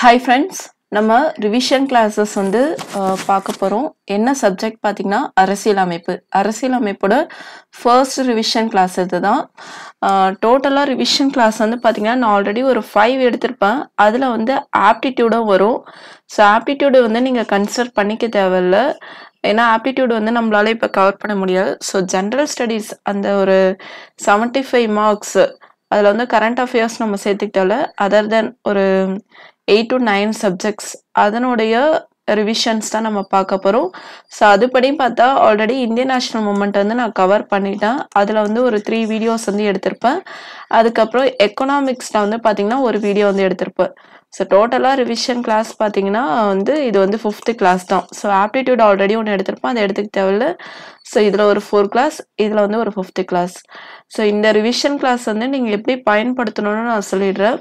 hi friends நம்ம revision classes வந்து பார்க்க போகிறோம் என்ன சப்ஜெக்ட் பார்த்திங்கன்னா அரசியல் அமைப்பு அரசியல் அமைப்போட ஃபர்ஸ்ட் ரிவிஷன் கிளாஸ் இது தான் டோட்டலாக ரிவிஷன் கிளாஸ் வந்து பார்த்திங்கன்னா நான் ஆல்ரெடி ஒரு ஃபைவ் எடுத்திருப்பேன் அதில் வந்து ஆப்டிடியூடும் வரும் ஸோ ஆப்டிடியூடு வந்து நீங்கள் கன்சிடர் பண்ணிக்க தேவையில்லை ஏன்னா ஆப்டிடியூட் வந்து நம்மளால இப்போ கவர் பண்ண முடியாது ஸோ ஜென்ரல் ஸ்டடீஸ் அந்த ஒரு செவன்ட்டி ஃபைவ் மார்க்ஸு அதில் வந்து கரண்ட் அஃபேர்ஸ் நம்ம சேர்த்துக்கிட்டால அதர் தென் ஒரு எயிட் டு நைன் சப்ஜெக்ட்ஸ் அதனுடைய ரிவிஷன்ஸ் தான் நம்ம பார்க்க போகிறோம் ஸோ அதுபடியும் பார்த்தா ஆல்ரெடி இந்தியன் நேஷ்னல் மூமெண்ட் வந்து நான் கவர் பண்ணிட்டேன் அதில் வந்து ஒரு த்ரீ வீடியோஸ் வந்து எடுத்திருப்பேன் அதுக்கப்புறம் எக்கனாமிக்ஸில் வந்து பார்த்திங்கன்னா ஒரு வீடியோ வந்து எடுத்திருப்பேன் ஸோ டோட்டலாக ரிவிஷன் கிளாஸ் பார்த்தீங்கன்னா வந்து இது வந்து ஃபிஃப்த்து கிளாஸ் தான் ஸோ ஆப்டிடியூட் ஆல்ரெடி ஒன்று எடுத்திருப்போம் அதை எடுத்துக்க தேவையில்ல ஸோ இதில் ஒரு ஃபோர் கிளாஸ் இதில் வந்து ஒரு ஃபிஃப்த்து கிளாஸ் ஸோ இந்த ரிவிஷன் கிளாஸ் வந்து நீங்கள் எப்படி பயன்படுத்தணும்னு நான் சொல்லிடுறேன்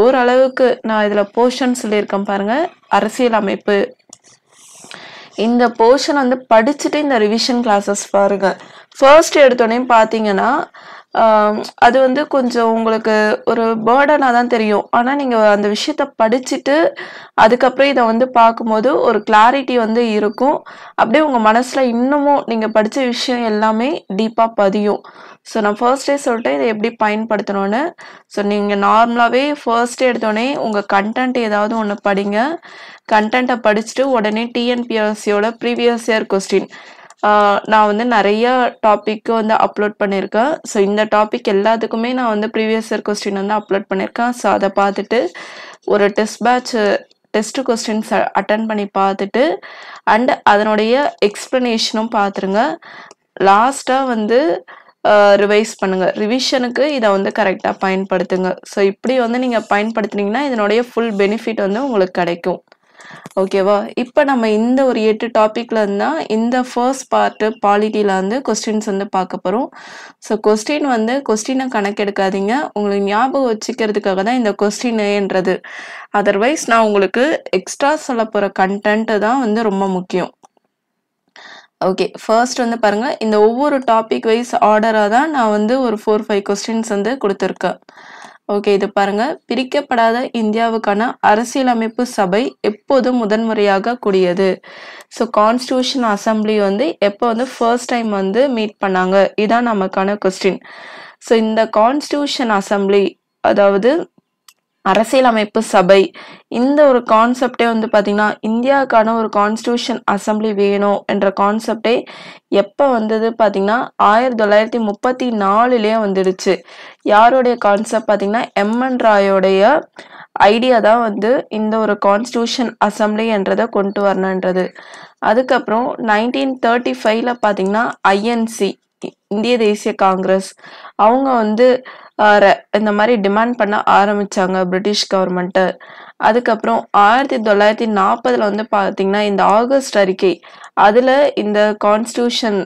ஓரளவுக்கு நான் இதில் போர்ஷன் சொல்லியிருக்கேன் பாருங்கள் அரசியல் அமைப்பு இந்த போர்ஷன் வந்து படிச்சுட்டு இந்த ரிவிஷன் கிளாஸஸ் பாருங்கள் ஃபர்ஸ்ட் எடுத்தோடனே பார்த்தீங்கன்னா அது வந்து கொஞ்சம் உங்களுக்கு ஒரு பேர்டனாக தான் தெரியும் ஆனால் நீங்கள் அந்த விஷயத்த படிச்சுட்டு அதுக்கப்புறம் இதை வந்து பார்க்கும்போது ஒரு கிளாரிட்டி வந்து இருக்கும் அப்படியே உங்கள் மனசில் இன்னமும் நீங்கள் படித்த விஷயம் எல்லாமே டீப்பாக பதியும் ஸோ நான் ஃபர்ஸ்ட் டே சொல்லிட்டேன் இதை எப்படி பயன்படுத்தணும்னு ஸோ நீங்கள் நார்மலாகவே ஃபர்ஸ்ட் டே எடுத்தோடனே உங்கள் கண்டென்ட் ஏதாவது ஒன்று படிங்க கண்டென்ட்டை படிச்சுட்டு உடனே டிஎன்பிஎஸ்சியோட ப்ரீவியஸ் இயர் கொஸ்டின் நான் வந்து நிறைய டாப்பிக்கு வந்து அப்லோட் பண்ணியிருக்கேன் ஸோ இந்த டாபிக் எல்லாத்துக்குமே நான் வந்து ப்ரீவியஸ் இயர் கொஸ்டின் வந்து அப்லோட் பண்ணியிருக்கேன் ஸோ அதை பார்த்துட்டு ஒரு test batch test questions attend பண்ணி பார்த்துட்டு அண்ட் அதனுடைய எக்ஸ்ப்ளனேஷனும் பார்த்துருங்க லாஸ்ட்டாக வந்து ரிவைஸ் பண்ணுங்கள் ரிவிஷனுக்கு இதை வந்து கரெக்டாக பயன்படுத்துங்க ஸோ இப்படி வந்து நீங்கள் பயன்படுத்துனீங்கன்னா இதனுடைய ஃபுல் பெனிஃபிட் வந்து உங்களுக்கு கிடைக்கும் ஓகேவா இப்போ நம்ம இந்த ஒரு எட்டு டாப்பிக்கில் இருந்தால் இந்த ஃபர்ஸ்ட் பார்ட்டு பாலிட்டியில் வந்து கொஸ்டின்ஸ் வந்து பார்க்க போகிறோம் ஸோ கொஸ்டின் வந்து கொஸ்டினை கணக்கெடுக்காதீங்க உங்களுக்கு ஞாபகம் வச்சுக்கிறதுக்காக தான் இந்த கொஸ்டினேன்றது அதர்வைஸ் நான் உங்களுக்கு எக்ஸ்ட்ரா சொல்ல போகிற கண்டென்ட்டு தான் வந்து ரொம்ப முக்கியம் ஓகே ஃபர்ஸ்ட் வந்து பாருங்கள் இந்த ஒவ்வொரு டாபிக் வைஸ் ஆர்டராக தான் நான் வந்து ஒரு ஃபோர் ஃபைவ் கொஸ்டின்ஸ் வந்து கொடுத்துருக்கேன் ஓகே இது பாருங்க பிரிக்கப்படாத இந்தியாவுக்கான அரசியலமைப்பு சபை எப்போது முதன்முறையாக கூடியது ஸோ கான்ஸ்டியூஷன் அசம்பிளி வந்து எப்போ வந்து ஃபர்ஸ்ட் டைம் வந்து மீட் பண்ணாங்க இதான் நமக்கான கொஸ்டின் ஸோ இந்த கான்ஸ்டியூஷன் அசம்பிளி அதாவது அரசியலமைப்பு சபை இந்த ஒரு கான்செப்டே வந்து பார்த்திங்கன்னா இந்தியாவுக்கான ஒரு கான்ஸ்டியூஷன் அசம்பிளி வேணும் என்ற கான்செப்டே எப்போ வந்தது பார்த்திங்கன்னா ஆயிரத்தி தொள்ளாயிரத்தி முப்பத்தி நாலுலேயே வந்துடுச்சு யாருடைய கான்செப்ட் பார்த்தீங்கன்னா எம்என் ராயோடைய ஐடியா தான் வந்து இந்த ஒரு கான்ஸ்டியூஷன் அசம்பிளி என்றதை கொண்டு வரணுன்றது அதுக்கப்புறம் நைன்டீன் தேர்ட்டி ஃபைவ்ல பார்த்தீங்கன்னா ஐஎன்சி இந்திய தேசிய காங்கிரஸ் அவங்க வந்து இந்த மாதிரி டிமாண்ட் பண்ண ஆரம்பிச்சாங்க பிரிட்டிஷ் கவர்மெண்ட்டு அதுக்கப்புறம் ஆயிரத்தி தொள்ளாயிரத்தி நாற்பதுல வந்து பார்த்தீங்கன்னா இந்த ஆகஸ்ட் அறிக்கை அதில் இந்த கான்ஸ்டியூஷன்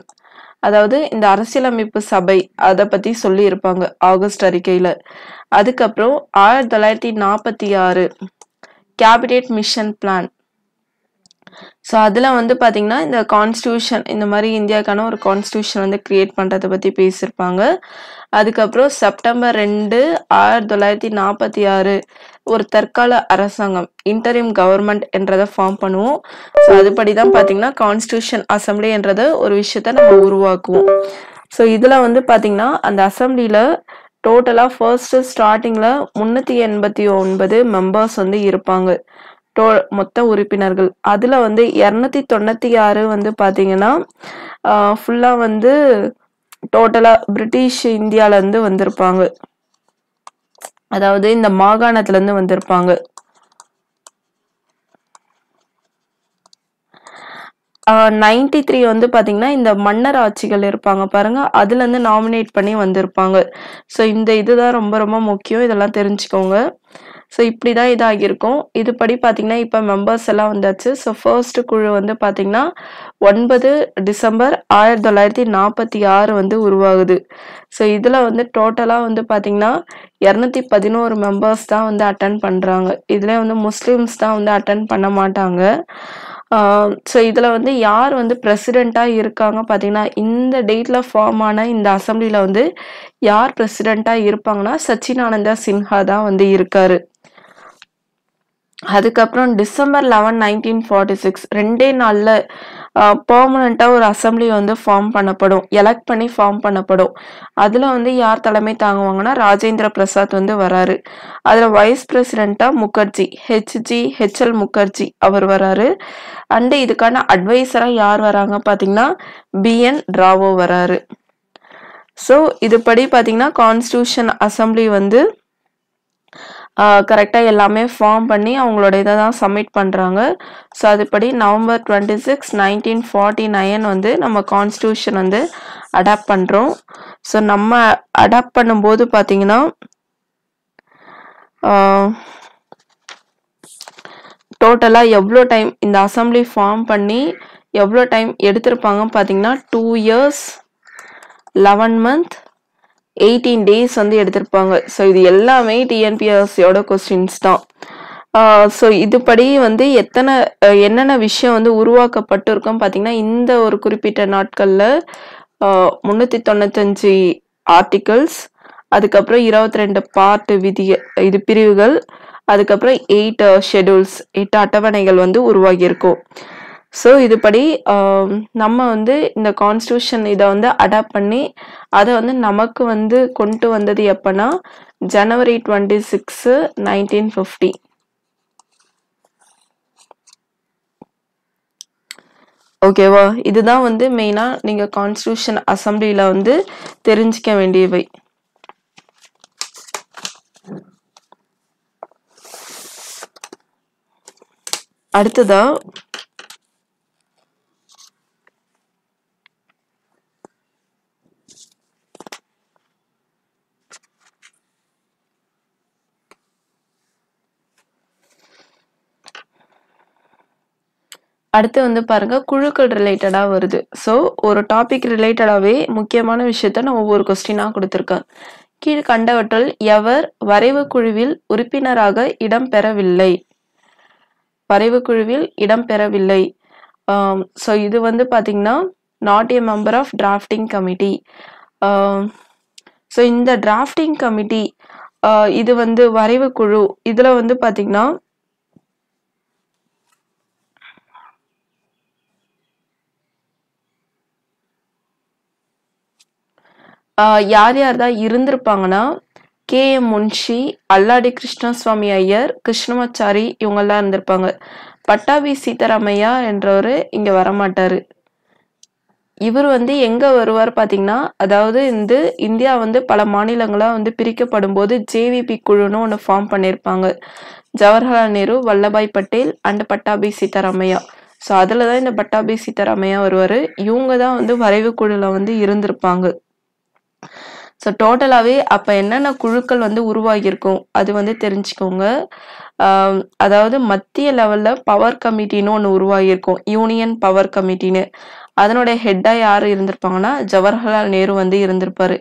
அதாவது இந்த அரசியலமைப்பு சபை அதை பற்றி சொல்லியிருப்பாங்க ஆகஸ்ட் அறிக்கையில் அதுக்கப்புறம் ஆயிரத்தி தொள்ளாயிரத்தி நாற்பத்தி ஆறு கேபினெட் மிஷன் பிளான் ஸோ அதில் வந்து பார்த்திங்கன்னா இந்த கான்ஸ்டியூஷன் இந்த மாதிரி இந்தியாவுக்கான ஒரு கான்ஸ்டியூஷன் வந்து க்ரியேட் பண்ணுறதை பற்றி பேசியிருப்பாங்க அதுக்கப்புறம் செப்டம்பர் ரெண்டு ஆயிரத்தி தொள்ளாயிரத்தி நாற்பத்தி ஆறு ஒரு தற்கால அரசாங்கம் இன்டரிம் கவர்மெண்ட் என்றதை ஃபார்ம் பண்ணுவோம் ஸோ அதுபடி தான் பார்த்திங்கன்னா கான்ஸ்டியூஷன் அசம்பிளி என்றத ஒரு விஷயத்த நம்ம உருவாக்குவோம் ஸோ இதில் வந்து பார்த்திங்கன்னா அந்த அசம்பிளியில் டோட்டலாக ஃபர்ஸ்ட்டு ஸ்டார்டிங்கில் முந்நூற்றி எண்பத்தி ஒன்பது மெம்பர்ஸ் வந்து இருப்பாங்க டோ மொத்த உறுப்பினர்கள் அதில் வந்து இரநூத்தி தொண்ணூத்தி ஆறு வந்து பார்த்தீங்கன்னா ஃபுல்லாக வந்து டோட்டலாக பிரிட்டிஷ் இந்தியாவிலேருந்து வந்திருப்பாங்க அதாவது இந்த மாகாணத்துலேருந்து வந்திருப்பாங்க நைன்டி த்ரீ வந்து பார்த்தீங்கன்னா இந்த மன்னர் ஆட்சிகள் இருப்பாங்க பாருங்க அதுலேருந்து நாமினேட் பண்ணி வந்திருப்பாங்க ஸோ இந்த இதுதான் ரொம்ப ரொம்ப முக்கியம் இதெல்லாம் தெரிஞ்சுக்கோங்க ஸோ இப்படி தான் இதாகியிருக்கும் இதுபடி பார்த்திங்கன்னா இப்போ மெம்பர்ஸ் எல்லாம் வந்தாச்சு ஸோ ஃபர்ஸ்ட் குழு வந்து பார்த்திங்கன்னா ஒன்பது டிசம்பர் ஆயிரத்தி தொள்ளாயிரத்தி நாற்பத்தி ஆறு வந்து உருவாகுது ஸோ இதில் வந்து டோட்டலாக வந்து பார்த்திங்கன்னா இரநூத்தி பதினோரு மெம்பர்ஸ் தான் வந்து அட்டன் பண்ணுறாங்க இதில் வந்து முஸ்லீம்ஸ் தான் வந்து அட்டன் பண்ண மாட்டாங்க ஸோ இதில் வந்து யார் வந்து பிரசிடெண்ட்டாக இருக்காங்க பார்த்தீங்கன்னா இந்த டேட்டில் ஃபார்ம் ஆன இந்த அசம்பிளியில் வந்து யார் பிரசிடெண்ட்டாக இருப்பாங்கன்னா சச்சினானந்தா சின்ஹா தான் வந்து இருக்காரு அதுக்கப்புறம் December eleven nineteen forty six ரெண்டே நாளில் பர்மனண்ட்டாக ஒரு அசம்பிளி வந்து ஃபார்ம் பண்ணப்படும் எலக்ட் பண்ணி ஃபார்ம் பண்ணப்படும் அதில் வந்து யார் தலைமை தாங்குவாங்கன்னா ராஜேந்திர பிரசாத் வந்து வராரு அதில் வைஸ் பிரசிடெண்ட்டாக முகர்ஜி ஹெச்ஜி ஹெச்எல் முகர்ஜி அவர் வராரு அண்டு இதுக்கான அட்வைஸராக யார் வராங்க பார்த்தீங்கன்னா பிஎன் ராவோ வராரு ஸோ இதுபடி பார்த்தீங்கன்னா கான்ஸ்டியூஷன் அசம்பிளி வந்து கரெக்டாக எல்லாமே ஃபார்ம் பண்ணி அவங்களோட இதை தான் சப்மிட் பண்ணுறாங்க ஸோ அதுபடி November twenty six nineteen forty nine வந்து நம்ம கான்ஸ்டியூஷன் வந்து அடாப்ட் பண்ணுறோம் ஸோ நம்ம அடாப்ட் பண்ணும்போது பார்த்தீங்கன்னா டோட்டலாக எவ்வளோ டைம் இந்த அசம்பிளி ஃபார்ம் பண்ணி எவ்வளோ டைம் எடுத்திருப்பாங்க பார்த்தீங்கன்னா two years eleven month eighteen days வந்து எடுத்திருப்பாங்க ஸோ இது எல்லாமே டிஎன்பிஎஸ்சியோட கொஸ்டின்ஸ் தான் ஸோ இதுபடி வந்து எத்தனை என்னென்ன விஷயம் வந்து உருவாக்கப்பட்டு பார்த்தீங்கன்னா இந்த ஒரு குறிப்பிட்ட நாட்களில் முந்நூற்றி தொண்ணூத்தஞ்சு ஆர்டிகல்ஸ் அதுக்கப்புறம் இருபத்தி ரெண்டு பார்ட்டு விதி இது பிரிவுகள் அதுக்கப்புறம் எயிட் ஷெடியூல்ஸ் எட்டு அட்டவணைகள் வந்து உருவாகியிருக்கும் ஸோ இதுபடி நம்ம வந்து இந்த கான்ஸ்டியூஷன் இதை வந்து அடாப்ட் பண்ணி அதை வந்து நமக்கு வந்து கொண்டு வந்தது எப்போனா January twenty six nineteen fifty ஓகேவா இதுதான் வந்து மெயினாக நீங்கள் கான்ஸ்டியூஷன் அசம்பிளியில் வந்து தெரிஞ்சிக்க வேண்டியவை அடுத்ததான் அடுத்து வந்து பாருங்க குழுக்கள் ரிலேட்டடாக வருது ஸோ ஒரு டாபிக் ரிலேட்டடாகவே முக்கியமான விஷயத்த நான் ஒவ்வொரு கொஸ்டினாக கொடுத்துருக்கேன் கீழ் கண்டவற்றில் எவர் வரைவு குழுவில் உறுப்பினராக இடம் பெறவில்லை வரைவு குழுவில் இடம் பெறவில்லை ஸோ இது வந்து பார்த்திங்கன்னா not a member of drafting committee so இந்த டிராஃப்டிங் கமிட்டி இது வந்து வரைவு குழு இதில் வந்து பார்த்திங்கன்னா யார் யார் தான் இருந்திருப்பாங்கன்னா கே எம் முன்ஷி அல்லாடி கிருஷ்ணசுவாமி ஐயர் கிருஷ்ணமாச்சாரி இவங்கெல்லாம் இருந்திருப்பாங்க பட்டாபி சீதாராமையா என்றவர் இங்கே வரமாட்டார் இவர் வந்து எங்கே வருவார் பார்த்தீங்கன்னா அதாவது இந்த இந்தியா வந்து பல மாநிலங்களாக வந்து பிரிக்கப்படும் போது ஜேவிபி குழுன்னு ஒன்று ஃபார்ம் பண்ணியிருப்பாங்க ஜவஹர்லால் நேரு வல்லபாய் பட்டேல் அண்ட் பட்டாபி சீதாராமையா ஸோ அதில் தான் இந்த பட்டாபி சீதாராமையா வருவார் இவங்க தான் வந்து வரைவு குழுவில் வந்து இருந்திருப்பாங்க ஸோ டோட்டலாகவே அப்போ என்னென்ன குழுக்கள் வந்து உருவாகியிருக்கும் அது வந்து தெரிஞ்சுக்கோங்க அதாவது மத்திய லெவலில் பவர் கமிட்டின்னு ஒன்று உருவாகியிருக்கும் யூனியன் பவர் கமிட்டின்னு அதனுடைய ஹெட்டாக யார் இருந்திருப்பாங்கன்னா ஜவஹர்லால் நேரு வந்து இருந்திருப்பாரு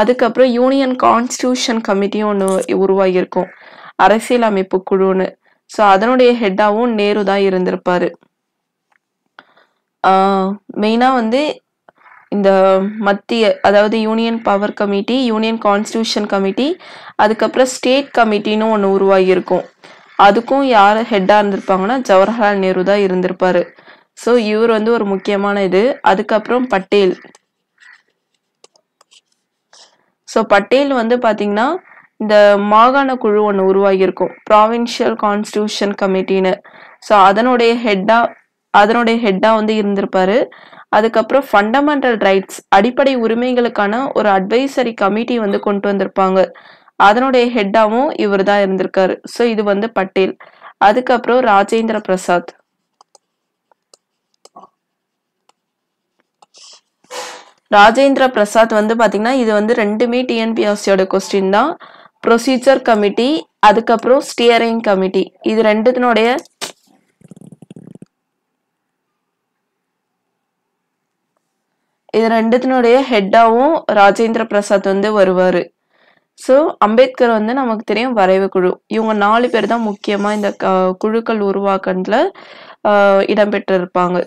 அதுக்கப்புறம் யூனியன் கான்ஸ்டியூஷன் கமிட்டியும் ஒன்று உருவாகியிருக்கும் அரசியலமைப்பு குழுன்னு ஸோ அதனுடைய ஹெட்டாகவும் நேரு தான் இருந்திருப்பார் மெயினாக வந்து இந்த மத்திய அதாவது union power committee union constitution committee அதுக்கப்புறம் ஸ்டேட் கமிட்டின்னு ஒன்று உருவாகியிருக்கும் அதுக்கும் யார் ஹெட்டாக இருந்திருப்பாங்கன்னா ஜவஹர்லால் நேரு தான் இருந்திருப்பார் ஸோ இவர் வந்து ஒரு முக்கியமான இது அதுக்கப்புறம் பட்டேல் ஸோ பட்டேல் வந்து பார்த்தீங்கன்னா இந்த மாகாண குழு ஒன்று உருவாகியிருக்கும் ப்ராவின்ஷியல் கான்ஸ்டியூஷன் கமிட்டின்னு ஸோ அதனுடைய ஹெட்டாக அதனுடைய ஹெட்டாக வந்து இருந்திருப்பாரு அதுக்கப்புறம் ஃபண்டமெண்டல் ரைட்ஸ் அடிப்படை உரிமைகளுக்கான ஒரு அட்வைசரி கமிட்டி வந்து கொண்டு வந்திருப்பாங்க அதனுடைய ஹெட்டாகவும் இவர் தான் இருந்திருக்காரு ஸோ இது வந்து பட்டேல் அதுக்கப்புறம் ராஜேந்திர பிரசாத் ராஜேந்திர பிரசாத் வந்து பார்த்தீங்கன்னா இது வந்து ரெண்டுமே டிஎன்பிஎஸ்சியோட கொஸ்டின் தான் ப்ரொசீஜர் கமிட்டி அதுக்கப்புறம் ஸ்டியரிங் கமிட்டி இது ரெண்டுத்தினுடைய இது ரெண்டுத்தினுடைய ஹெட்டாகவும் ராஜேந்திர பிரசாத் வந்து வருவார் ஸோ அம்பேத்கர் வந்து நமக்கு தெரியும் வரைவு குழு இவங்க நாலு பேர் தான் முக்கியமாக இந்த குழுக்கள் உருவாக்கத்தில் இடம்பெற்றிருப்பாங்க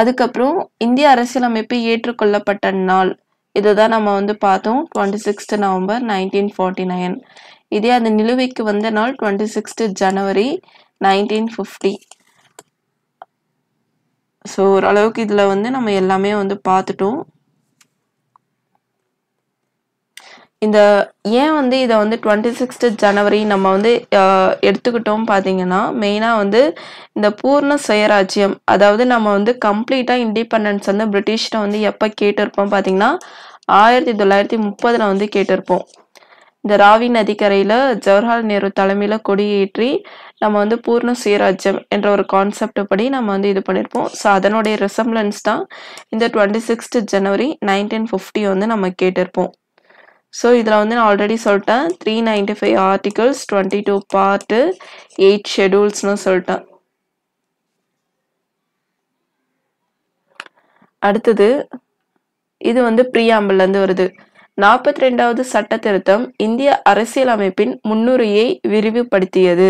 அதுக்கப்புறம் இந்திய அரசியலமைப்பு ஏற்றுக்கொள்ளப்பட்ட நாள் இதுதான் நம்ம வந்து பார்த்தோம் twenty sixth November nineteen forty nine இதே அந்த நிலுவைக்கு வந்த நாள் twenty sixth January nineteen fifty so ஓரளவுக்கு இதில் வந்து நம்ம எல்லாமே வந்து பார்த்துட்டோம் இந்த ஏன் வந்து இதை வந்து டுவெண்ட்டி சிக்ஸ்த்து ஜனவரி நம்ம வந்து எடுத்துக்கிட்டோம் பார்த்தீங்கன்னா மெயினாக வந்து இந்த பூர்ண சுயராஜ்யம் அதாவது நம்ம வந்து கம்ப்ளீட்டாக இண்டிபெண்டன்ஸ் வந்து பிரிட்டிஷ்ட வந்து எப்போ கேட்டிருப்போம் பார்த்தீங்கன்னா ஆயிரத்தி தொள்ளாயிரத்தி முப்பதில் வந்து கேட்டிருப்போம் இந்த ராவி நதிக்கரையில் ஜவஹர்லால் நேரு தலைமையில் கொடியேற்றி நம்ம வந்து பூர்ண சுயராஜ்யம் என்ற ஒரு கான்செப்ட் படி நம்ம வந்து இது பண்ணியிருப்போம் ஸோ அதனுடைய ரெசம்பிளன்ஸ் தான் இந்த twenty sixth January nineteen fifty வந்து நம்ம கேட்டிருப்போம் ஸோ இதில் வந்து நான் ஆல்ரெடி சொல்லிட்டேன் three ninety five articles twenty two part eight ஷெடியூல்ஸ்னு சொல்லிட்டேன் அடுத்தது இது வந்து பிரியாம்பிள்லேருந்து வருது நாற்பத்தி ரெண்டாவது சட்ட திருத்தம் இந்திய அரசியலமைப்பின் முன்னுரையை விரிவுபடுத்தியது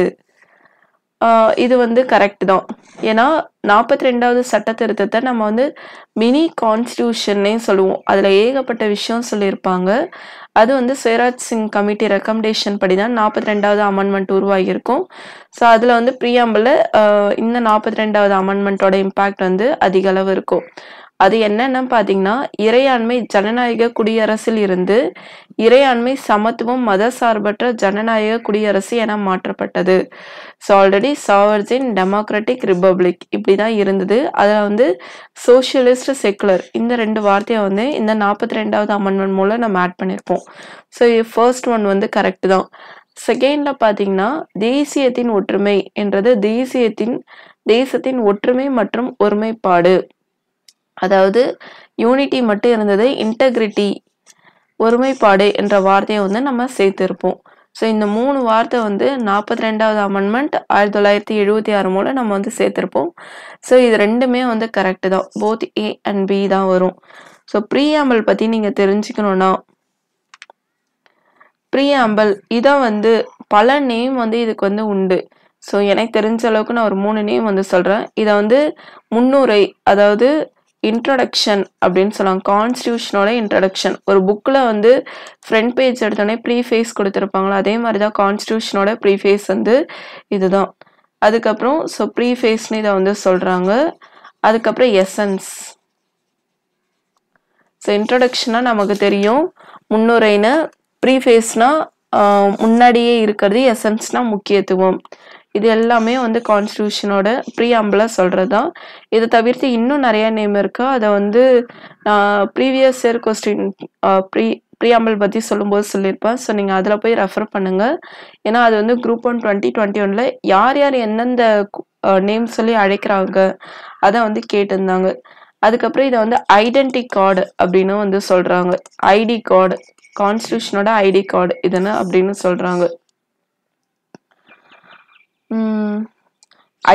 இது வந்து கரெக்ட் தான் ஏன்னா நாற்பத்தி ரெண்டாவது சட்ட திருத்தத்தை நம்ம வந்து மினி கான்ஸ்டியூஷன்னே சொல்லுவோம் அதில் ஏகப்பட்ட விஷயம் சொல்லியிருப்பாங்க அது வந்து சுயராஜ் சிங் கமிட்டி ரெக்கமெண்டேஷன் படி தான் நாற்பத்தி ரெண்டாவது அமெண்ட்மெண்ட் உருவாகியிருக்கும் ஸோ அதில் வந்து ப்ரியாம்பில் இந்த நாற்பத்தி ரெண்டாவது அமெண்ட்மெண்ட்டோட இம்பேக்ட் வந்து அதிக அளவு இருக்கும் அது என்னன்னு பார்த்தீங்கன்னா இறையாண்மை ஜனநாயக குடியரசில் இருந்து இறையாண்மை சமத்துவம் மத சார்பற்ற ஜனநாயக குடியரசு என மாற்றப்பட்டது so already sovereign democratic republic இப்படி தான் இருந்தது அதில் வந்து சோஷியலிஸ்ட் செக்குலர் இந்த ரெண்டு வார்த்தையை வந்து இந்த நாற்பத்தி ரெண்டாவது அமெண்ட்மெண்ட் மூலம் நம்ம ஆட் பண்ணியிருப்போம் ஸோ ஃபர்ஸ்ட் ஒன் வந்து கரெக்ட் தான் செகண்ட்ல பார்த்தீங்கன்னா தேசியத்தின் ஒற்றுமை என்றது தேசியத்தின் தேசத்தின் ஒற்றுமை மற்றும் ஒருமைப்பாடு அதாவது யூனிட்டி மட்டும் இருந்தது இன்டெகிரிட்டி ஒருமைப்பாடு என்ற வார்த்தையை வந்து நம்ம சேர்த்திருப்போம் ஸோ இந்த மூணு வார்த்தை வந்து நாற்பத்தி ரெண்டாவது அமெண்ட்மெண்ட் ஆயிரத்தி தொள்ளாயிரத்தி எழுபத்தி ஆறு மூலம் நம்ம வந்து சேர்த்துருப்போம் ஸோ இது ரெண்டுமே வந்து கரெக்டு தான் போத் ஏ அண்ட் பி தான் வரும் ஸோ ப்ரீஆம்பல் பற்றி நீங்கள் தெரிஞ்சுக்கணுன்னா ப்ரீஆம்பல் இதை வந்து பல நேம் வந்து இதுக்கு வந்து உண்டு ஸோ எனக்கு தெரிஞ்ச அளவுக்கு நான் ஒரு மூணு நேம் வந்து சொல்கிறேன் இதை வந்து முன்னுரை அதாவது இன்ட்ரடக்ஷன் அப்படின்னு சொல்லுவாங்க கான்ஸ்டியூஷனோட இன்ட்ரடக்ஷன் ஒரு புக்கில் வந்து ஃப்ரண்ட் பேஜ் எடுத்தோடனே ப்ரீஃபேஸ் கொடுத்துருப்பாங்களோ அதே மாதிரி தான் கான்ஸ்டியூஷனோட ப்ரீஃபேஸ் வந்து இதுதான் அதுக்கப்புறம் ஸோ ப்ரீஃபேஸ்னு இதை வந்து சொல்கிறாங்க அதுக்கப்புறம் எசன்ஸ் ஸோ இன்ட்ரடக்ஷனாக நமக்கு தெரியும் முன்னுரைன்னு ப்ரீஃபேஸ்னால் முன்னாடியே இருக்கிறது எசன்ஸ்னால் முக்கியத்துவம் இது எல்லாமே வந்து கான்ஸ்டியூஷனோட ப்ரீஆம்பிளாக சொல்கிறது தான் இதை தவிர்த்து இன்னும் நிறையா நேம் இருக்குது அதை வந்து நான் previous year question pre preamble பற்றி சொல்லும்போது சொல்லியிருப்பேன் ஸோ நீங்கள் அதில் போய் ரெஃபர் பண்ணுங்கள் ஏன்னா அது வந்து குரூப் ஒன் டுவெண்ட்டி டுவெண்ட்டி ஒனில் யார் யார் எந்தெந்த நேம் சொல்லி அழைக்கிறாங்க அதை வந்து கேட்டிருந்தாங்க அதுக்கப்புறம் இதை வந்து ஐடென்டி கார்டு அப்படின்னு வந்து சொல்கிறாங்க ஐடி கார்டு கான்ஸ்டியூஷனோட ஐடி கார்டு இதுன்னு அப்படின்னு சொல்கிறாங்க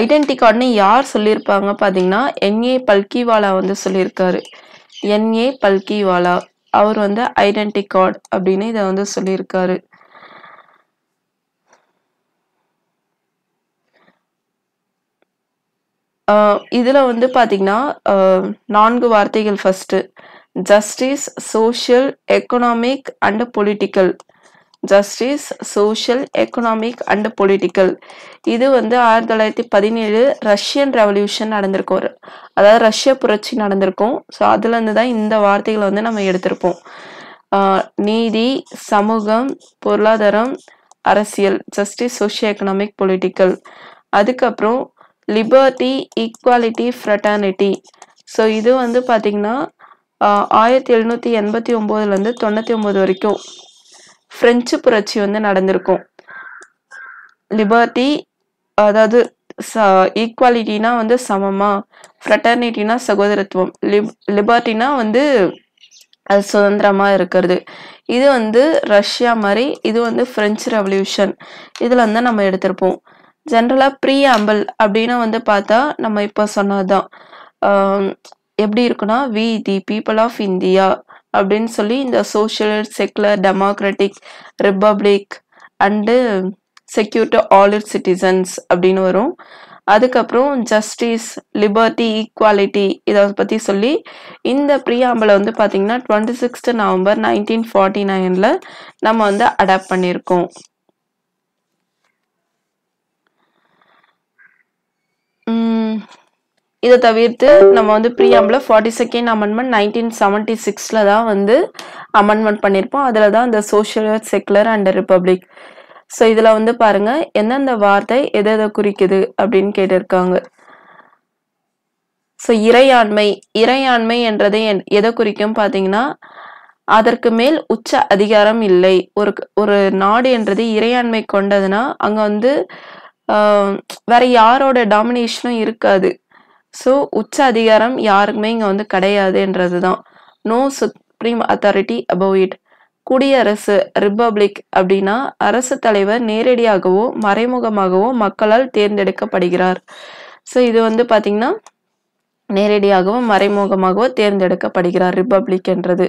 ஐடென்டி கார்டுன்னு யார் சொல்லியிருப்பாங்க பார்த்தீங்கன்னா என்ஏ பல்கிவாலா வந்து சொல்லியிருக்காரு என்ஏ பல்கிவாலா அவர் வந்து ஐடென்டி கார்டு அப்படின்னு இதை வந்து சொல்லியிருக்காரு இதில் வந்து பார்த்தீங்கன்னா நான்கு வார்த்தைகள் first justice social economic and political justice social economic and political இது வந்து ஆயிரத்தி தொள்ளாயிரத்தி பதினேழு ரஷ்யன் ரெவல்யூஷன் நடந்திருக்கும் ஒரு அதாவது ரஷ்ய புரட்சி நடந்திருக்கும் ஸோ அதுலேருந்து தான் இந்த வார்த்தைகளை வந்து நம்ம எடுத்திருப்போம் நீதி சமூகம் பொருளாதாரம் அரசியல் ஜஸ்டிஸ் சோஷியல் எக்கனாமிக் பொலிட்டிக்கல் அதுக்கப்புறம் லிபர்ட்டி ஈக்குவாலிட்டி ஃப்ரட்டர்னிட்டி ஸோ இது வந்து பார்த்திங்கன்னா ஆயிரத்தி எழுநூற்றி எண்பத்தி ஒம்போதுலேருந்து தொண்ணூற்றி ஒம்பது வரைக்கும் பிரெஞ்சு புரட்சி வந்து நடந்திருக்கும் லிபர்டி அதாவது ச ஈக்குவாலிட்டினா வந்து சமமா ஃப்ரெட்டர்னிட்டினா சகோதரத்துவம் லிப் வந்து அது சுதந்திரமாக இருக்கிறது இது வந்து ரஷ்யா மாதிரி இது வந்து பிரெஞ்சு ரெவல்யூஷன் இதில் வந்து நம்ம எடுத்திருப்போம் ஜென்ரலாக ப்ரீஆம்பிள் அப்படின்னு வந்து பார்த்தா நம்ம இப்போ சொன்னதுதான் எப்படி இருக்குன்னா we the people of India அப்படின்னு சொல்லி இந்த social secular democratic republic and secured all it citizens அப்படின்னு வரும் அதுக்கப்புறம் ஜஸ்டிஸ் லிபர்ட்டி ஈக்குவாலிட்டி இதை பற்றி சொல்லி இந்த பிரியாம்பலை வந்து பார்த்திங்கன்னா twenty sixth November nineteen forty நைனில் நம்ம வந்து அடாப்ட் பண்ணியிருக்கோம் இதை தவிர்த்து நம்ம வந்து preamble forty second amendment nineteen seventy சிக்ஸில் தான் வந்து அமெண்ட்மெண்ட் பண்ணியிருப்போம் அதில் தான் இந்த social secular and republic so இதில் வந்து பாருங்கள் எந்தெந்த வார்த்தை எதை எதை குறிக்குது அப்படின்னு கேட்டிருக்காங்க ஸோ இறையாண்மை இறையாண்மை என்றதை எதை குறிக்கும் பார்த்தீங்கன்னா அதற்கு மேல் உச்ச அதிகாரம் இல்லை ஒரு ஒரு நாடு என்றது இறையாண்மை கொண்டதுன்னா அங்கே வந்து வேற யாரோட டாமினேஷனும் இருக்காது ஸோ உச்ச அதிகாரம் யாருக்குமே இங்கே வந்து கிடையாதுன்றது தான் no supreme authority above it குடியரசு ரிப்பப்ளிக் அப்படின்னா அரசு தலைவர் நேரடியாகவோ மறைமுகமாகவோ மக்களால் தேர்ந்தெடுக்கப்படுகிறார் ஸோ இது வந்து பார்த்திங்கன்னா நேரடியாகவோ மறைமுகமாகவோ தேர்ந்தெடுக்கப்படுகிறார் ரிப்பப்ளிக் என்றது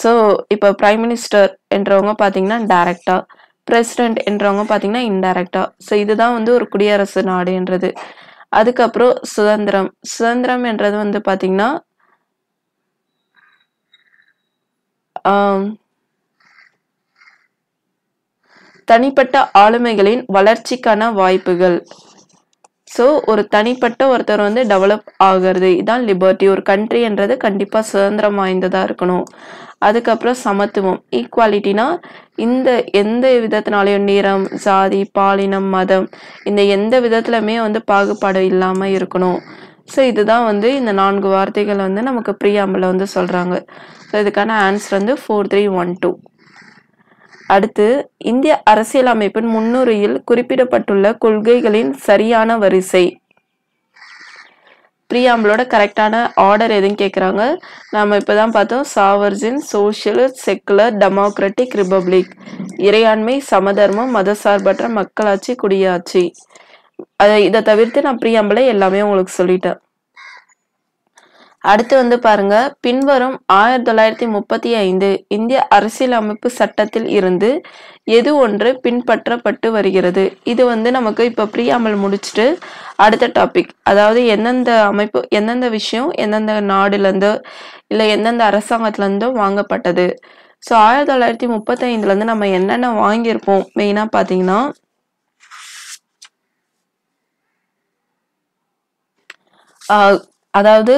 ஸோ இப்போ பிரைம் மினிஸ்டர் என்றவங்க பார்த்தீங்கன்னா டைரக்டாக பிரசிடென்ட் என்றவங்க பார்த்தீங்கன்னா இன்டைரக்டாக ஸோ இதுதான் வந்து ஒரு குடியரசு நாடுன்றது அதுக்கப்புறம் சுதந்திரம் சுதந்திரம் என்றது வந்து பார்த்தீங்கன்னா தனிப்பட்ட ஆளுமைகளின் வளர்ச்சிக்கான வாய்ப்புகள் ஸோ ஒரு தனிப்பட்ட ஒருத்தர் வந்து டெவலப் ஆகிறது இதான் லிபர்ட்டி ஒரு கண்ட்ரின்றது கண்டிப்பாக சுதந்திரம் வாய்ந்ததாக இருக்கணும் அதுக்கப்புறம் சமத்துவம் ஈக்குவாலிட்டினா இந்த எந்த விதத்தினாலையும் நிறம் ஜாதி பாலினம் மதம் இந்த எந்த விதத்துலையுமே வந்து பாகுபாடு இல்லாமல் இருக்கணும் ஸோ இதுதான் வந்து இந்த நான்கு வார்த்தைகள் வந்து நமக்கு ப்ரியாம்பில் வந்து சொல்கிறாங்க ஸோ இதுக்கான ஆன்சர் வந்து ஃபோர் த்ரீ ஒன் டூ அடுத்து இந்திய அரசியலமைப்பின் முன்னுரையில் குறிப்பிடப்பட்டுள்ள கொள்கைகளின் சரியான வரிசை ப்ரீஆம்பிளோட கரெக்டான ஆர்டர் எதுன்னு கேட்குறாங்க நாம் இப்போ தான் பார்த்தோம் sovereign social secular democratic republic இறையாண்மை சமதர்மம் மதசார்பற்ற மக்களாட்சி குடியாட்சி அதை இதை தவிர்த்து நான் ப்ரீஆம்பிளை எல்லாமே உங்களுக்கு சொல்லிட்டேன் அடுத்து வந்து பாருங்க பின்வரும் ஆயிரத்தி தொள்ளாயிரத்தி முப்பத்தி ஐந்து இந்திய அரசியலமைப்பு சட்டத்தில் இருந்து எது ஒன்று பின்பற்றப்பட்டு வருகிறது இது வந்து நமக்கு இப்போ பிரியாமல் முடிச்சுட்டு அடுத்த டாபிக் அதாவது எந்தெந்த அமைப்பு எந்தெந்த விஷயம் எந்தெந்த நாடுலேருந்தோ இல்லை எந்தெந்த அரசாங்கத்துலேருந்தோ வாங்கப்பட்டது ஸோ ஆயிரத்தி தொள்ளாயிரத்தி முப்பத்தைந்துலேருந்து நம்ம என்னென்ன வாங்கியிருப்போம் மெயினாக பார்த்தீங்கன்னா அதாவது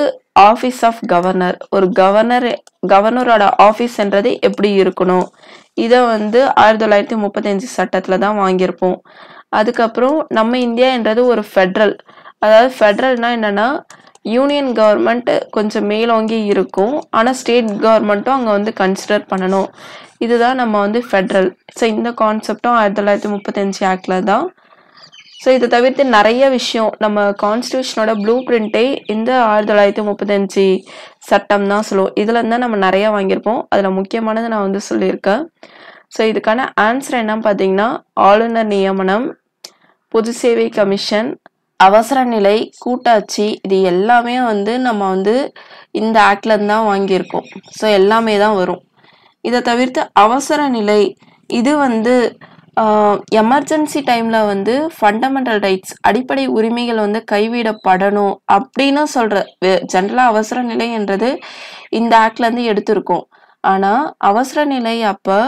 ஆஃபீஸ் ஆஃப் கவர்னர் ஒரு கவர்னர் கவர்னரோட ஆஃபீஸ்ன்றது எப்படி இருக்கணும் இதை வந்து ஆயிரத்தி தொள்ளாயிரத்தி முப்பத்தஞ்சு சட்டத்தில் தான் வாங்கியிருப்போம் அதுக்கப்புறம் நம்ம இந்தியான்றது ஒரு ஃபெட்ரல் அதாவது ஃபெட்ரல்னா என்னென்னா யூனியன் கவர்மெண்ட் கொஞ்சம் மேலோங்கி இருக்கும் ஆனால் ஸ்டேட் கவர்மெண்ட்டும் அங்கே வந்து கன்சிடர் பண்ணணும் இதுதான் நம்ம வந்து ஃபெட்ரல் ஸோ இந்த கான்செப்டும் ஆயிரத்தி தொள்ளாயிரத்தி முப்பத்தஞ்சு ஆக்டில் தான் ஸோ இதை தவிர்த்து நிறைய விஷயம் நம்ம கான்ஸ்டியூஷனோட ப்ளூ பிரிண்ட்டே இந்த ஆயிரத்தி தொள்ளாயிரத்தி முப்பத்தஞ்சு சட்டம் தான் சொல்லுவோம் இதில் இருந்தால் நம்ம நிறையா வாங்கியிருப்போம் அதில் முக்கியமானது நான் வந்து சொல்லியிருக்கேன் ஸோ இதுக்கான ஆன்சர் என்னன்னு பார்த்தீங்கன்னா ஆளுநர் நியமனம் பொது சேவை கமிஷன் அவசர நிலை கூட்டாட்சி இது எல்லாமே வந்து நம்ம வந்து இந்த ஆக்ட்லேருந்து தான் வாங்கியிருக்கோம் ஸோ எல்லாமே தான் வரும் இதை தவிர்த்து அவசர நிலை இது வந்து எமர்ஜென்சி டைமில் வந்து ஃபண்டமெண்டல் ரைட்ஸ் அடிப்படை உரிமைகள் வந்து கைவிடப்படணும் அப்படின்னு சொல்கிற ஜென்ரலாக அவசர நிலைன்றது இந்த ஆக்ட்லேருந்து எடுத்திருக்கோம் ஆனால் அவசர நிலை அப்போ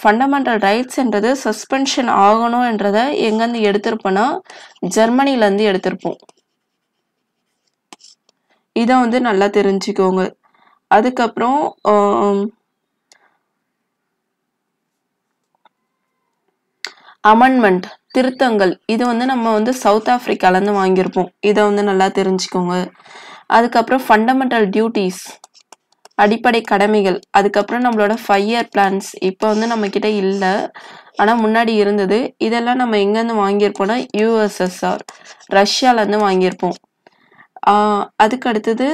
ஃபண்டமெண்டல் ரைட்ஸ்ன்றது சஸ்பென்ஷன் ஆகணும்ன்றதை எங்கேருந்து எடுத்திருப்போன்னா ஜெர்மனிலேருந்து எடுத்திருப்போம் இதை வந்து நல்லா தெரிஞ்சுக்கோங்க அதுக்கப்புறம் அமெண்ட்மெண்ட் திருத்தங்கள் இது வந்து நம்ம வந்து சவுத் ஆஃப்ரிக்காலேருந்து வாங்கியிருப்போம் இதை வந்து நல்லா தெரிஞ்சுக்கோங்க அதுக்கப்புறம் ஃபண்டமெண்டல் டியூட்டிஸ் அடிப்படை கடமைகள் அதுக்கப்புறம் நம்மளோட ஃபைவ் இயர் பிளான்ஸ் இப்போ வந்து நம்மக்கிட்ட இல்லை ஆனால் முன்னாடி இருந்தது இதெல்லாம் நம்ம எங்கேருந்து வாங்கியிருப்போம்னா யூஎஸ்எஸ்ஆர் ரஷ்யாவிலேருந்து வாங்கியிருப்போம் அதுக்கு அடுத்தது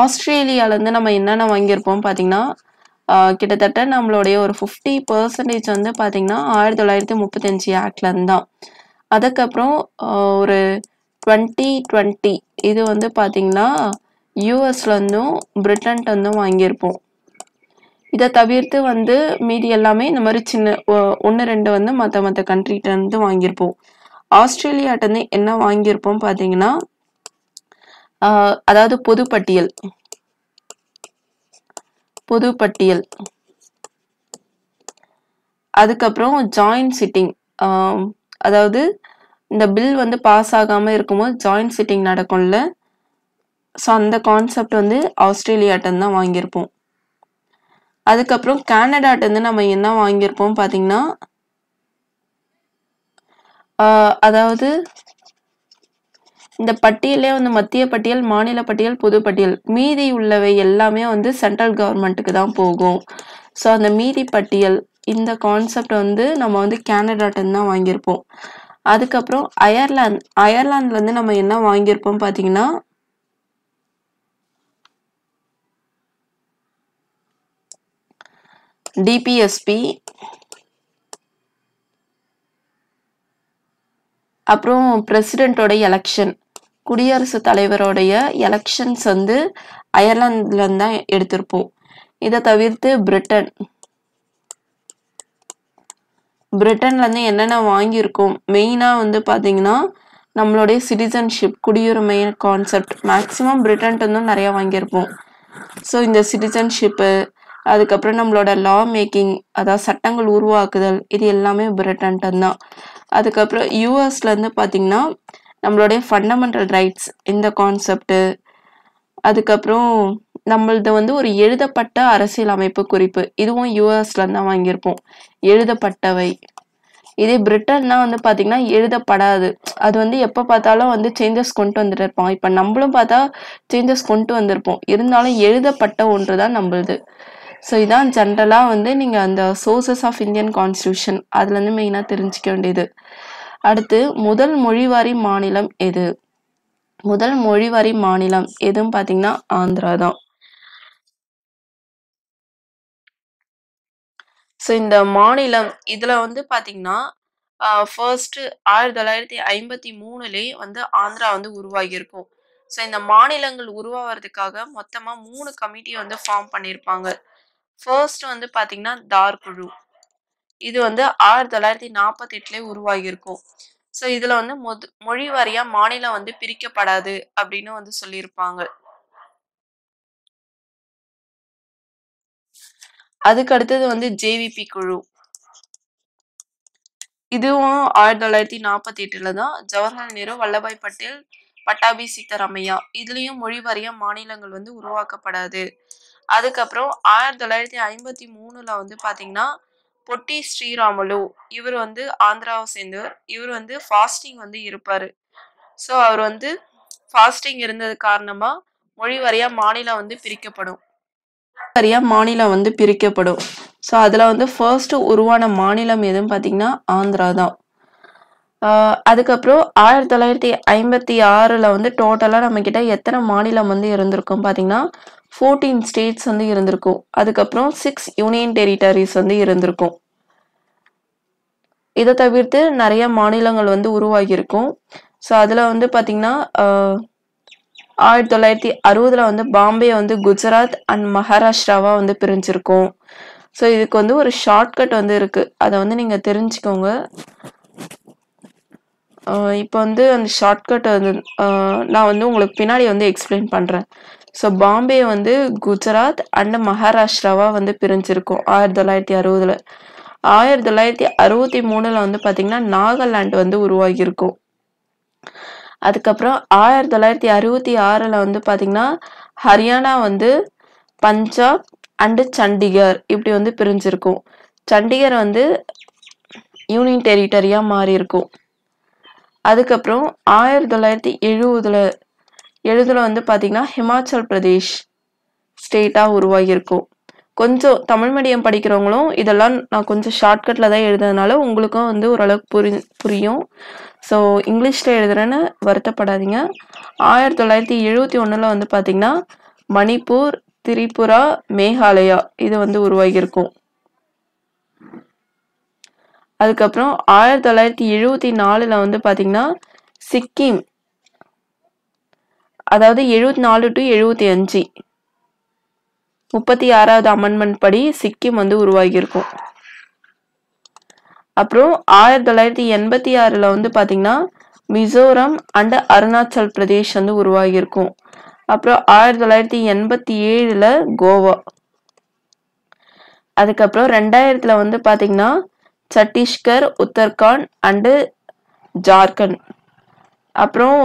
ஆஸ்திரேலியாவிலேருந்து நம்ம என்னென்ன வாங்கியிருப்போம் பார்த்திங்கன்னா கிட்டத்தட்ட நம்மளுடைய ஒரு ஃபிஃப்டி பர்சன்டேஜ் வந்து பார்த்திங்கன்னா ஆயிரத்தி தொள்ளாயிரத்தி முப்பத்தஞ்சு ஆக்ட்லேருந்து தான் அதுக்கப்புறம் ஒரு டுவெண்ட்டி டுவெண்ட்டி இது வந்து பார்த்திங்கன்னா யூஎஸ்லேருந்தும் வந்து வாங்கியிருப்போம் இதை தவிர்த்து வந்து மீதி எல்லாமே இந்த மாதிரி சின்ன ஒன்று ரெண்டு வந்து மற்ற மற்ற கண்ட்ரிகிட்டேருந்து வாங்கியிருப்போம் ஆஸ்திரேலியாட்டேருந்து என்ன வாங்கியிருப்போம் பார்த்தீங்கன்னா அதாவது பொதுப்பட்டியல் பொது பட்டியல் அதுக்கப்புறம் ஜாயின் சிட்டிங் அதாவது இந்த பில் வந்து பாஸ் ஆகாமல் இருக்கும்போது ஜாயின் சிட்டிங் நடக்கும்ல ஸோ அந்த கான்செப்ட் வந்து ஆஸ்திரேலியாட்டன் தான் வாங்கியிருப்போம் அதுக்கப்புறம் கனடாட்டேருந்து நம்ம என்ன வாங்கியிருப்போம் பார்த்தீங்கன்னா அதாவது இந்த பட்டியலே வந்து மத்திய பட்டியல் மாநில பட்டியல் பொது பட்டியல் மீதி உள்ளவை எல்லாமே வந்து சென்ட்ரல் கவர்மெண்ட்டுக்கு தான் போகும் ஸோ அந்த மீதி பட்டியல் இந்த கான்செப்ட் வந்து நம்ம வந்து கேனடாட்டன் தான் வாங்கியிருப்போம் அதுக்கப்புறம் அயர்லாந்து அயர்லாந்துலேருந்து நம்ம என்ன வாங்கியிருப்போம் பார்த்தீங்கன்னா டிபிஎஸ்பி அப்புறம் பிரசிடெண்ட்டோட எலெக்ஷன் குடியரசுத் தலைவருடைய எலெக்ஷன்ஸ் வந்து அயர்லாந்துல தான் எடுத்திருப்போம் இதை தவிர்த்து பிரிட்டன் இருந்து என்னென்ன வாங்கியிருக்கோம் மெயினாக வந்து பார்த்தீங்கன்னா நம்மளுடைய சிட்டிசன்ஷிப் குடியுரிமை கான்செப்ட் மேக்ஸிமம் பிரிட்டன்ட்டு நிறையா வாங்கியிருப்போம் ஸோ இந்த சிட்டிசன்ஷிப்பு அதுக்கப்புறம் நம்மளோட லா மேக்கிங் அதாவது சட்டங்கள் உருவாக்குதல் இது எல்லாமே பிரிட்டன்ட்டு தான் அதுக்கப்புறம் யூஎஸ்லேருந்து பார்த்தீங்கன்னா நம்மளுடைய ஃபண்டமெண்டல் ரைட்ஸ் இந்த கான்செப்டு அதுக்கப்புறம் நம்மளது வந்து ஒரு எழுதப்பட்ட அரசியல் அமைப்பு குறிப்பு இதுவும் யூஎஸ்ல தான் வாங்கியிருப்போம் எழுதப்பட்டவை இதே பிரிட்டன்னா வந்து பார்த்தீங்கன்னா எழுதப்படாது அது வந்து எப்போ பார்த்தாலும் வந்து சேஞ்சஸ் கொண்டு வந்துட்டு இருப்பாங்க இப்போ நம்மளும் பார்த்தா சேஞ்சஸ் கொண்டு வந்திருப்போம் இருந்தாலும் எழுதப்பட்ட ஒன்று தான் நம்மளது ஸோ இதான் ஜென்ரலாக வந்து நீங்கள் அந்த சோர்சஸ் ஆஃப் இந்தியன் கான்ஸ்டியூஷன் அதுலேருந்து மெயினாக தெரிஞ்சிக்க வேண்டியது அடுத்து முதல் மொழிவாரி மாநிலம் எது முதல் மொழிவாரி மாநிலம் எதுன்னு பாத்தீங்கன்னா ஆந்திரா தான் ஸோ இந்த மாநிலம் இதில் வந்து பார்த்தீங்கன்னா ஃபர்ஸ்ட் ஆயிரத்தி தொள்ளாயிரத்தி ஐம்பத்தி மூணுலேயே வந்து ஆந்திரா வந்து உருவாகியிருக்கும் ஸோ இந்த மாநிலங்கள் உருவாகிறதுக்காக மொத்தமாக மூணு கமிட்டி வந்து ஃபார்ம் பண்ணியிருப்பாங்க ஃபர்ஸ்ட் வந்து பாத்தீங்கன்னா தார் குழு இது வந்து ஆயிரத்தி தொள்ளாயிரத்தி நாற்பத்தி எட்டுல உருவாகியிருக்கும் ஸோ இதுல வந்து மொது மொழி வாரியா மாநிலம் வந்து பிரிக்கப்படாது அப்படின்னு வந்து சொல்லியிருப்பாங்க அதுக்கடுத்தது அடுத்தது வந்து ஜேவிபி குழு இதுவும் ஆயிரத்தி தொள்ளாயிரத்தி நாற்பத்தி எட்டுல தான் ஜவஹர்லால் நேரு வல்லபாய் பட்டேல் பட்டாபி சீதாராமையா இதுலயும் மொழி வாரியா மாநிலங்கள் வந்து உருவாக்கப்படாது அதுக்கப்புறம் ஆயிரத்தி தொள்ளாயிரத்தி ஐம்பத்தி மூணுல வந்து பாத்தீங்கன்னா பொட்டி ஸ்ரீராமலு இவர் வந்து ஆந்திராவை சேர்ந்தவர் இவர் வந்து ஃபாஸ்டிங் வந்து இருப்பார் ஸோ அவர் வந்து ஃபாஸ்டிங் இருந்தது காரணமாக மொழி வரையாக மாநிலம் வந்து பிரிக்கப்படும் வரையாக மாநிலம் வந்து பிரிக்கப்படும் ஸோ அதில் வந்து ஃபர்ஸ்ட்டு உருவான மாநிலம் எதுன்னு பார்த்தீங்கன்னா ஆந்திரா தான் அதுக்கப்புறம் ஆயிரத்தி தொள்ளாயிரத்தி ஐம்பத்தி ஆறில் வந்து டோட்டலாக நம்மக்கிட்ட எத்தனை மாநிலம் வந்து இருந்திருக்கும் பார்த்தீங்கன்னா ஃபோர்டீன் ஸ்டேட்ஸ் வந்து இருந்திருக்கும் அதுக்கப்புறம் சிக்ஸ் யூனியன் டெரிட்டரிஸ் வந்து இருந்திருக்கும் இதை தவிர்த்து நிறைய மாநிலங்கள் வந்து உருவாகியிருக்கும் ஸோ அதில் வந்து பார்த்திங்கன்னா ஆயிரத்தி தொள்ளாயிரத்தி அறுபதில் வந்து பாம்பே வந்து குஜராத் அண்ட் மகாராஷ்டிராவாக வந்து பிரிஞ்சிருக்கும் ஸோ இதுக்கு வந்து ஒரு ஷார்ட்கட் வந்து இருக்குது அதை வந்து நீங்கள் தெரிஞ்சுக்கோங்க இப்போ வந்து அந்த ஷார்ட்கட் வந்து நான் வந்து உங்களுக்கு பின்னாடி வந்து எக்ஸ்பிளைன் பண்ணுறேன் ஸோ பாம்பே வந்து குஜராத் அண்ட் மகாராஷ்டிராவாக வந்து பிரிஞ்சிருக்கும் ஆயிரத்தி தொள்ளாயிரத்தி அறுபதுல ஆயிரத்தி தொள்ளாயிரத்தி அறுபத்தி மூணில் வந்து பார்த்திங்கன்னா நாகாலாண்ட் வந்து உருவாகியிருக்கும் அதுக்கப்புறம் ஆயிரத்தி தொள்ளாயிரத்தி அறுபத்தி ஆறில் வந்து பார்த்திங்கன்னா ஹரியானா வந்து பஞ்சாப் அண்டு சண்டிகர் இப்படி வந்து பிரிஞ்சிருக்கும் சண்டிகர் வந்து யூனியன் டெரிட்டரியாக மாறி இருக்கும் அதுக்கப்புறம் ஆயிரத்தி தொள்ளாயிரத்தி எழுபதுல எழுதுல வந்து பார்த்தீங்கன்னா ஹிமாச்சல் பிரதேஷ் ஸ்டேட்டாக உருவாகியிருக்கும் கொஞ்சம் தமிழ் மீடியம் படிக்கிறவங்களும் இதெல்லாம் நான் கொஞ்சம் ஷார்ட்கட்டில் தான் எழுதுனதுனால உங்களுக்கும் வந்து ஓரளவுக்கு புரி புரியும் ஸோ இங்கிலீஷில் எழுதுறேன்னு வருத்தப்படாதீங்க ஆயிரத்தி தொள்ளாயிரத்தி எழுபத்தி ஒன்றில் வந்து பார்த்திங்கன்னா மணிப்பூர் திரிபுரா மேகாலயா இது வந்து உருவாகியிருக்கும் அதுக்கப்புறம் ஆயிரத்தி தொள்ளாயிரத்தி எழுபத்தி நாலில் வந்து பார்த்திங்கன்னா சிக்கிம் அதாவது எழுபத்தி நாலு டு எழுபத்தி அஞ்சு முப்பத்தி ஆறாவது அமெண்ட்மெண்ட் படி சிக்கிம் வந்து உருவாகியிருக்கும் அப்புறம் ஆயிரத்தி தொள்ளாயிரத்தி எண்பத்தி ஆறில் வந்து பார்த்திங்கன்னா மிசோரம் அண்ட் அருணாச்சல் பிரதேஷ் வந்து உருவாகியிருக்கும் அப்புறம் ஆயிரத்தி தொள்ளாயிரத்தி எண்பத்தி ஏழில் கோவா அதுக்கப்புறம் ரெண்டாயிரத்தில் வந்து பார்த்திங்கன்னா சத்தீஸ்கர் உத்தரகாண்ட் அண்டு ஜார்க்கண்ட் அப்புறம்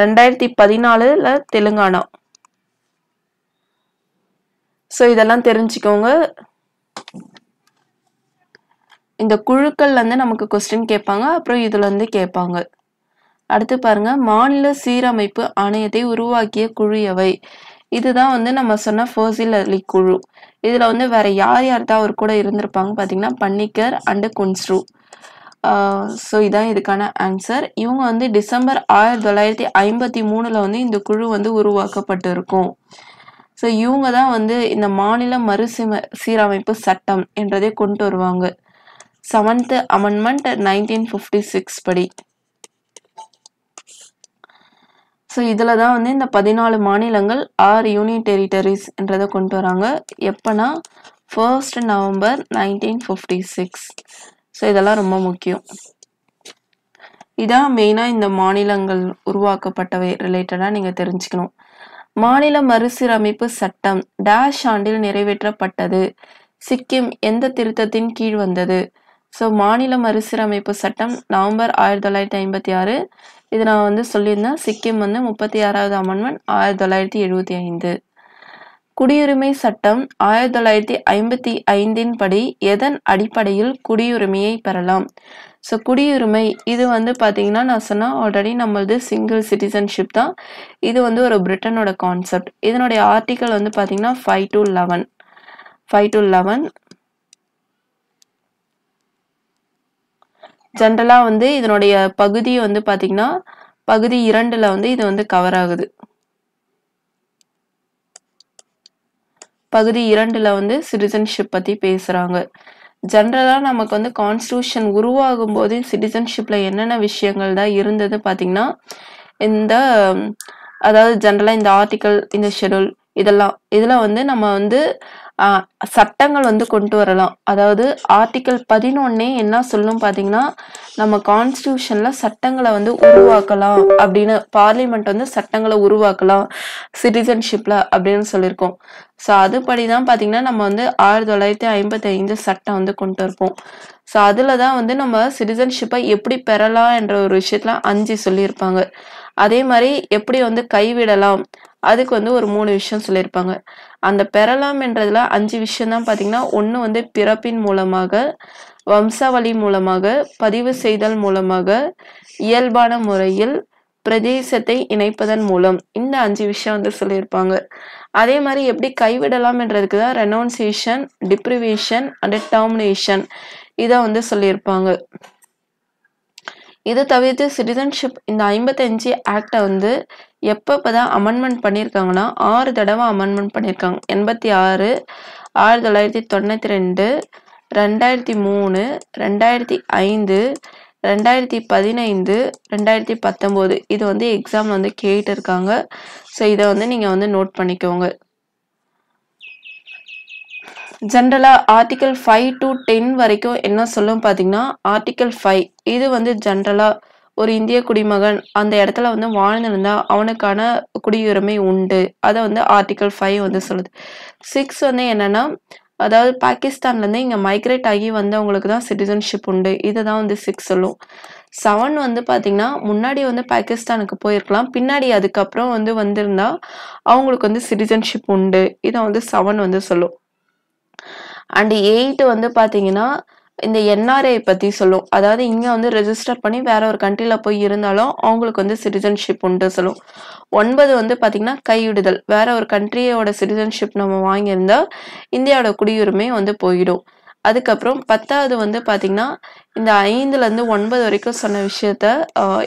ரெண்டாயிரத்தி பதினாலில் தெலுங்கானா ஸோ இதெல்லாம் தெரிஞ்சுக்கோங்க இந்த வந்து நமக்கு கொஸ்டின் கேட்பாங்க அப்புறம் இதுலேருந்து கேட்பாங்க அடுத்து பாருங்க மாநில சீரமைப்பு ஆணையத்தை உருவாக்கிய குழு எவை இதுதான் வந்து நம்ம சொன்ன ஃபோசில் அலி குழு இதில் வந்து வேற யார் யார் தான் அவர் கூட இருந்திருப்பாங்க பார்த்தீங்கன்னா பன்னிக்கர் அண்டு குன்ஸ்ரூ ஸோ இதான் இதுக்கான ஆன்சர் இவங்க வந்து டிசம்பர் ஆயிரத்தி தொள்ளாயிரத்தி ஐம்பத்தி மூணில் வந்து இந்த குழு வந்து உருவாக்கப்பட்டிருக்கும் ஸோ இவங்க தான் வந்து இந்த மாநில மறுசீம சீரமைப்பு சட்டம் என்றதை கொண்டு வருவாங்க seventh amendment nineteen fifty six படி ஸோ இதில் தான் வந்து இந்த பதினாலு மாநிலங்கள் ஆறு யூனியன் டெரிட்டரிஸ் என்றதை கொண்டு வராங்க எப்போனா first November nineteen fifty six so இதெல்லாம் ரொம்ப முக்கியம் இதான் மெயினாக இந்த மாநிலங்கள் உருவாக்கப்பட்டவை ரிலேட்டடாக நீங்கள் தெரிஞ்சுக்கணும் மாநில மறுசீரமைப்பு சட்டம் டேஷ் ஆண்டில் நிறைவேற்றப்பட்டது சிக்கிம் எந்த திருத்தத்தின் கீழ் வந்தது ஸோ மாநில மறுசீரமைப்பு சட்டம் நவம்பர் ஆயிரத்தி தொள்ளாயிரத்தி ஐம்பத்தி ஆறு இது நான் வந்து சொல்லியிருந்தேன் சிக்கிம் வந்து முப்பத்தி ஆறாவது அமெண்ட்மெண்ட் ஆயிரத்தி தொள்ளாயிரத்தி எழுபத்தி ஐந்து குடியுரிமை சட்டம் ஆயிரத்தி தொள்ளாயிரத்தி ஐம்பத்தி ஐந்தின் படி எதன் அடிப்படையில் குடியுரிமையை பெறலாம் ஸோ குடியுரிமை இது வந்து பார்த்தீங்கன்னா நான் சொன்னால் ஆல்ரெடி நம்மளது சிங்கிள் சிட்டிசன்ஷிப் தான் இது வந்து ஒரு பிரிட்டனோட கான்செப்ட் இதனுடைய ஆர்டிக்கல் வந்து பார்த்தீங்கன்னா five to eleven five to eleven ஜென்ரலாக வந்து இதனுடைய பகுதி வந்து பார்த்திங்கன்னா பகுதி இரண்டில் வந்து இது வந்து கவர் ஆகுது பகுதி இரண்டில் வந்து சிட்டிசன்ஷிப் பற்றி பேசுகிறாங்க ஜென்ரலாக நமக்கு வந்து கான்ஸ்டியூஷன் உருவாகும் போது சிட்டிசன்ஷிப்பில் என்னென்ன விஷயங்கள் தான் இருந்தது பார்த்திங்கன்னா இந்த அதாவது ஜென்ரலாக இந்த ஆர்டிக்கல் இந்த ஷெடியூல் இதெல்லாம் இதில் வந்து நம்ம வந்து சட்டங்கள் வந்து கொண்டு வரலாம் அதாவது ஆர்டிக்கல் பதினொன்னே என்ன சொல்லும் பார்த்தீங்கன்னா நம்ம கான்ஸ்டியூஷனில் சட்டங்களை வந்து உருவாக்கலாம் அப்படின்னு பார்லிமெண்ட் வந்து சட்டங்களை உருவாக்கலாம் சிட்டிசன்ஷிப்பில் அப்படின்னு சொல்லியிருக்கோம் ஸோ அதுபடி தான் பார்த்தீங்கன்னா நம்ம வந்து ஆயிரத்தி தொள்ளாயிரத்தி ஐம்பத்தி ஐந்து சட்டம் வந்து கொண்டு இருப்போம் ஸோ அதில் தான் வந்து நம்ம சிட்டிசன்ஷிப்பை எப்படி பெறலாம் என்ற ஒரு விஷயத்தில் அஞ்சு சொல்லியிருப்பாங்க அதே மாதிரி எப்படி வந்து கைவிடலாம் அதுக்கு வந்து ஒரு மூணு விஷயம் சொல்லியிருப்பாங்க அந்த பெறலாம் என்றதுல அஞ்சு விஷயம் தான் பார்த்தீங்கன்னா ஒன்று வந்து பிறப்பின் மூலமாக வம்சாவளி மூலமாக பதிவு செய்தல் மூலமாக இயல்பான முறையில் பிரதேசத்தை இணைப்பதன் மூலம் இந்த அஞ்சு விஷயம் வந்து சொல்லியிருப்பாங்க அதே மாதிரி எப்படி கைவிடலாம்ன்றதுக்கு தான் ரெனவுன்சியேஷன் டிப்ரிவேஷன் அண்ட் டெர்மினேஷன் இதை வந்து சொல்லியிருப்பாங்க இதை தவிர்த்து சிட்டிசன்ஷிப் இந்த ஐம்பத்தஞ்சு ஆக்டை வந்து எப்பப்போ தான் அமெண்ட்மெண்ட் பண்ணியிருக்காங்கன்னா ஆறு தடவை அமெண்ட்மெண்ட் பண்ணியிருக்காங்க எண்பத்தி ஆறு ஆயிரத்தி தொள்ளாயிரத்தி தொண்ணூற்றி ரெண்டு ரெண்டாயிரத்தி மூணு ரெண்டாயிரத்தி ஐந்து ரெண்டாயிரத்தி பதினைந்து ரெண்டாயிரத்தி பத்தொம்போது இது வந்து எக்ஸாம் வந்து கேட்டிருக்காங்க ஸோ இதை வந்து நீங்கள் வந்து நோட் பண்ணிக்கோங்க ஜென்ரலாக ஆர்டிக்கல் ஃபைவ் டு டென் வரைக்கும் என்ன சொல்லும் பார்த்தீங்கன்னா ஆர்டிக்கல் ஃபைவ் இது வந்து ஜென்ரலாக ஒரு இந்திய குடிமகன் அந்த இடத்துல வந்து வாழ்ந்திருந்தா அவனுக்கான குடியுரிமை உண்டு அதை வந்து ஆர்டிக்கல் ஃபைவ் வந்து சொல்லுது சிக்ஸ் வந்து என்னன்னா அதாவது பாகிஸ்தான்லேருந்து இங்கே மைக்ரேட் ஆகி வந்தவங்களுக்கு தான் சிட்டிசன்ஷிப் உண்டு இதை தான் வந்து சிக்ஸ் சொல்லும் செவன் வந்து பார்த்தீங்கன்னா முன்னாடி வந்து பாகிஸ்தானுக்கு போயிருக்கலாம் பின்னாடி அதுக்கப்புறம் வந்து வந்திருந்தா அவங்களுக்கு வந்து சிட்டிசன்ஷிப் உண்டு இதை வந்து செவன் வந்து சொல்லும் அண்ட் எயிட் வந்து பார்த்தீங்கன்னா இந்த என்ஆர்ஐ பற்றி சொல்லும் அதாவது இங்கே வந்து ரெஜிஸ்டர் பண்ணி வேற ஒரு கண்ட்ரியில் போய் இருந்தாலும் அவங்களுக்கு வந்து சிட்டிசன்ஷிப் உண்டு சொல்லும் ஒன்பது வந்து பார்த்திங்கன்னா கைவிடுதல் வேற ஒரு கண்ட்ரியோட சிட்டிசன்ஷிப் நம்ம வாங்கியிருந்தால் இந்தியாவோட குடியுரிமை வந்து போயிடும் அதுக்கப்புறம் பத்தாவது வந்து பார்த்திங்கன்னா இந்த ஐந்துலேருந்து ஒன்பது வரைக்கும் சொன்ன விஷயத்த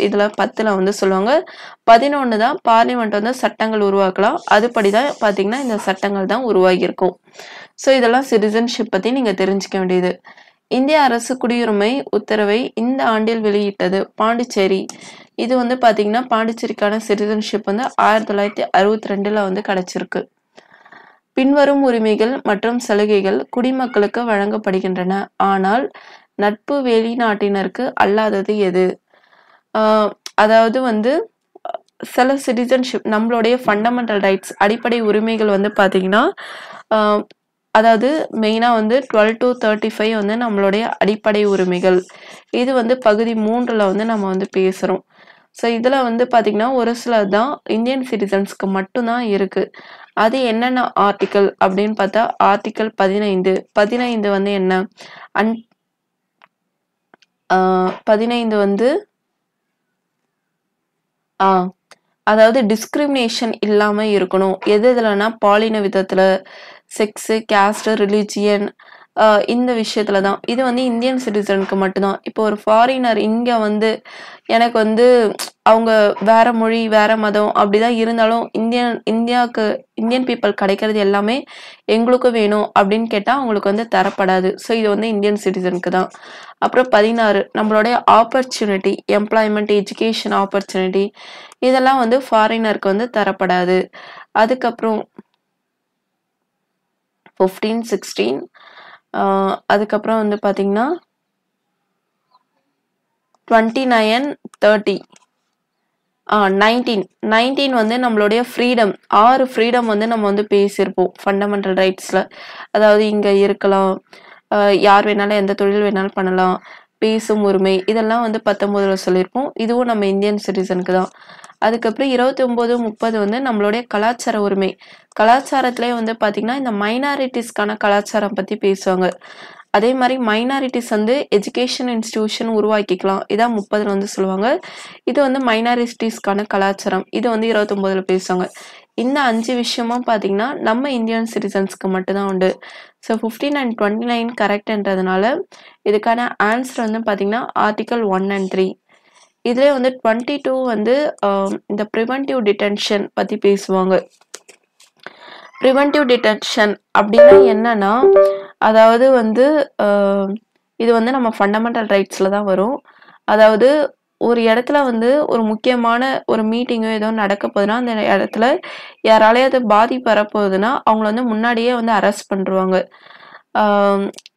இதில் பத்தில் வந்து சொல்லுவாங்க பதினொன்று தான் பார்லிமெண்ட் வந்து சட்டங்கள் உருவாக்கலாம் அதுபடி தான் பார்த்திங்கன்னா இந்த சட்டங்கள் தான் உருவாகியிருக்கும் ஸோ இதெல்லாம் சிட்டிசன்ஷிப் பற்றி நீங்கள் தெரிஞ்சுக்க வேண்டியது இந்திய அரசு குடியுரிமை உத்தரவை இந்த ஆண்டில் வெளியிட்டது பாண்டிச்சேரி இது வந்து பார்த்தீங்கன்னா பாண்டிச்சேரிக்கான சிட்டிசன்ஷிப் வந்து ஆயிரத்தி தொள்ளாயிரத்தி அறுபத்தி ரெண்டில் வந்து கிடச்சிருக்கு பின்வரும் உரிமைகள் மற்றும் சலுகைகள் குடிமக்களுக்கு வழங்கப்படுகின்றன ஆனால் நட்பு வெளிநாட்டினருக்கு அல்லாதது எது அதாவது வந்து சில சிட்டிசன்ஷிப் நம்மளுடைய ஃபண்டமெண்டல் ரைட்ஸ் அடிப்படை உரிமைகள் வந்து பார்த்தீங்கன்னா அதாவது மெயினாக வந்து டுவெல் டு தேர்ட்டி ஃபைவ் வந்து நம்மளுடைய அடிப்படை உரிமைகள் இது வந்து பகுதி மூன்றில் வந்து நம்ம வந்து பேசுகிறோம் ஸோ இதில் வந்து பார்த்திங்கன்னா ஒரு சிலர் தான் இந்தியன் சிட்டிசன்ஸ்க்கு மட்டும்தான் இருக்குது அது என்னென்ன ஆர்டிக்கல் அப்படின்னு பார்த்தா ஆர்டிக்கல் பதினைந்து பதினைந்து வந்து என்ன அன் பதினைந்து வந்து ஆ அதாவது டிஸ்கிரிமினேஷன் இல்லாமல் இருக்கணும் எது இதில்னா பாலின விதத்தில் செக்ஸு கேஸ்ட் ரிலீஜியன் இந்த விஷயத்துல தான் இது வந்து இந்தியன் சிட்டிசனுக்கு மட்டும்தான் இப்போ ஒரு ஃபாரினர் இங்கே வந்து எனக்கு வந்து அவங்க வேற மொழி வேற மதம் அப்படிதான் இருந்தாலும் இந்தியன் இந்தியாவுக்கு இந்தியன் பீப்புள் கிடைக்கிறது எல்லாமே எங்களுக்கு வேணும் அப்படின்னு கேட்டால் அவங்களுக்கு வந்து தரப்படாது ஸோ இது வந்து இந்தியன் சிட்டிசனுக்கு தான் அப்புறம் பதினாறு நம்மளுடைய ஆப்பர்ச்சுனிட்டி எம்ப்ளாய்மெண்ட் எஜுகேஷன் ஆப்பர்ச்சுனிட்டி இதெல்லாம் வந்து ஃபாரினருக்கு வந்து தரப்படாது அதுக்கப்புறம் ஃபிஃப்டீன் சிக்ஸ்டீன் uh, அதுக்கப்புறம் வந்து பார்த்தீங்கன்னா twenty nine thirty nineteen nineteen வந்து நம்மளுடைய ஃப்ரீடம் ஆறு ஃப்ரீடம் வந்து நம்ம வந்து பேசியிருப்போம் ஃபண்டமெண்டல் ரைட்ஸில் அதாவது இங்கே இருக்கலாம் யார் வேணாலும் எந்த தொழில் வேணாலும் பண்ணலாம் பேசும் உரிமை இதெல்லாம் வந்து பத்தொம்போதில் சொல்லியிருப்போம் இதுவும் நம்ம இந்தியன் சிட்டிசனுக்கு தான் அதுக்கப்புறம் இருபத்தி ஒம்பது முப்பது வந்து நம்மளுடைய கலாச்சார உரிமை கலாச்சாரத்திலேயே வந்து பார்த்திங்கன்னா இந்த மைனாரிட்டிஸ்க்கான கலாச்சாரம் பற்றி பேசுவாங்க அதே மாதிரி மைனாரிட்டிஸ் வந்து எஜுகேஷன் இன்ஸ்டிடியூஷன் உருவாக்கிக்கலாம் இதான் முப்பதில் வந்து சொல்லுவாங்க இது வந்து மைனாரிட்டிஸ்க்கான கலாச்சாரம் இது வந்து இருபத்தொம்போதில் பேசுவாங்க இந்த அஞ்சு விஷயமும் பார்த்தீங்கன்னா நம்ம இந்தியன் சிட்டிசன்ஸ்க்கு மட்டும்தான் உண்டு so fifteen and twenty nine கரெக்ட்ன்றதுனால இதுக்கான ஆன்சர் வந்து பார்த்தீங்கன்னா ஆர்டிக்கல் ஒன் அண்ட் த்ரீ இதுலேயே வந்து டுவெண்ட்டி டூ வந்து இந்த ப்ரிவென்டிவ் டிடென்ஷன் பற்றி பேசுவாங்க ப்ரிவென்டிவ் டிடென்ஷன் அப்படின்னா என்னன்னா அதாவது வந்து இது வந்து நம்ம ஃபண்டமெண்டல் ரைட்ஸில் தான் வரும் அதாவது ஒரு இடத்துல வந்து ஒரு முக்கியமான ஒரு மீட்டிங்கோ ஏதோ நடக்க போகுதுன்னா அந்த இடத்துல அது பாதிப்பு வரப்போகுதுன்னா அவங்கள வந்து முன்னாடியே வந்து அரெஸ்ட் பண்ணுவாங்க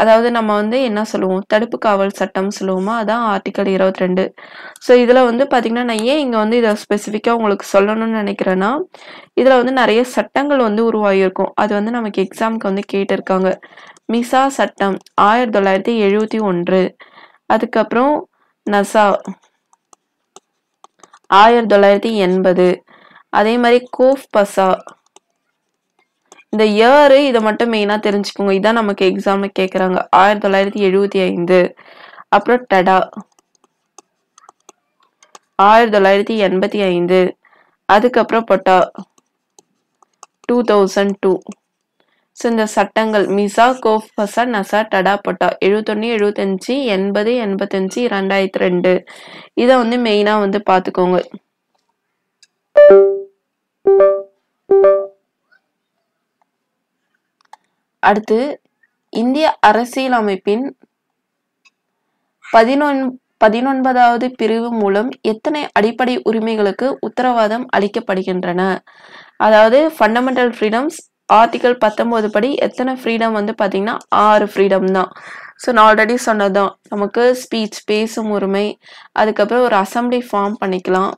அதாவது நம்ம வந்து என்ன சொல்லுவோம் தடுப்பு காவல் சட்டம் சொல்லுவோமா அதான் ஆர்டிக்கல் இருபத்தி ரெண்டு ஸோ இதில் வந்து பார்த்திங்கன்னா நான் ஏன் இங்கே வந்து இதை ஸ்பெசிஃபிக்காக உங்களுக்கு சொல்லணும்னு நினைக்கிறேன்னா இதில் வந்து நிறைய சட்டங்கள் வந்து உருவாகியிருக்கும் அது வந்து நமக்கு எக்ஸாமுக்கு வந்து கேட்டிருக்காங்க மிசா சட்டம் ஆயிரத்தி தொள்ளாயிரத்தி எழுபத்தி ஒன்று அதுக்கப்புறம் நசா ஆயிரத்தி தொள்ளாயிரத்தி எண்பது அதே மாதிரி கோஃப் பசா இந்த இயரு இதை மட்டும் மெயினாக தெரிஞ்சுக்கோங்க இதான் நமக்கு எக்ஸாமில் கேட்குறாங்க ஆயிரத்தி தொள்ளாயிரத்தி எழுபத்தி ஐந்து அப்புறம் டடா ஆயிரத்தி தொள்ளாயிரத்தி எண்பத்தி ஐந்து அதுக்கப்புறம் POTA two thousand two so சட்டங்கள் மிசா கோஃப் பசா நசா டடா பட்டா எழுபத்தொன்னு எழுபத்தஞ்சு எண்பது எண்பத்தஞ்சு ரெண்டாயிரத்தி ரெண்டு இதை வந்து மெயினாக வந்து பார்த்துக்கோங்க அடுத்து இந்திய அரசியலமைப்பின் பதினொன் பதினொன்பதாவது பிரிவு மூலம் எத்தனை அடிப்படை உரிமைகளுக்கு உத்தரவாதம் அளிக்கப்படுகின்றன அதாவது ஃபண்டமெண்டல் ஃப்ரீடம்ஸ் ஆர்டிகல் பத்தொம்போது படி எத்தனை ஃப்ரீடம் வந்து பார்த்தீங்கன்னா ஆறு ஃப்ரீடம் தான் ஸோ நான் ஆல்ரெடி சொன்னதான் நமக்கு ஸ்பீச் பேசும் உரிமை அதுக்கப்புறம் ஒரு அசம்பிளி ஃபார்ம் பண்ணிக்கலாம்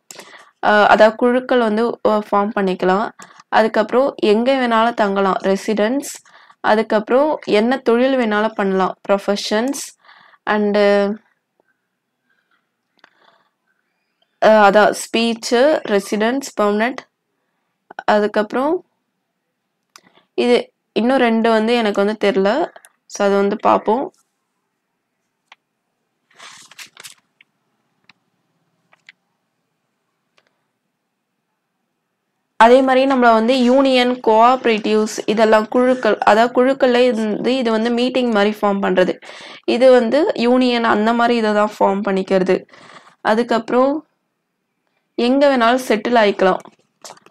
அதாவது குழுக்கள் வந்து ஃபார்ம் பண்ணிக்கலாம் அதுக்கப்புறம் எங்கே வேணாலும் தங்கலாம் ரெசிடென்ஸ் அதுக்கப்புறம் என்ன தொழில் வேணாலும் பண்ணலாம் ப்ரொஃபஷன்ஸ் அண்டு அதான் ஸ்பீச்சு ரெசிடென்ஸ் பர்மனெண்ட் அதுக்கப்புறம் இது இன்னும் ரெண்டு வந்து எனக்கு வந்து தெரில ஸோ அது வந்து பார்ப்போம் அதே மாதிரி நம்மளை வந்து யூனியன் கோஆப்ரேட்டிவ்ஸ் இதெல்லாம் குழுக்கள் அதாவது குழுக்களில் இருந்து இது வந்து மீட்டிங் மாதிரி ஃபார்ம் பண்ணுறது இது வந்து யூனியன் அந்த மாதிரி இதை தான் ஃபார்ம் பண்ணிக்கிறது அதுக்கப்புறம் எங்கே வேணாலும் செட்டில் ஆகிக்கலாம்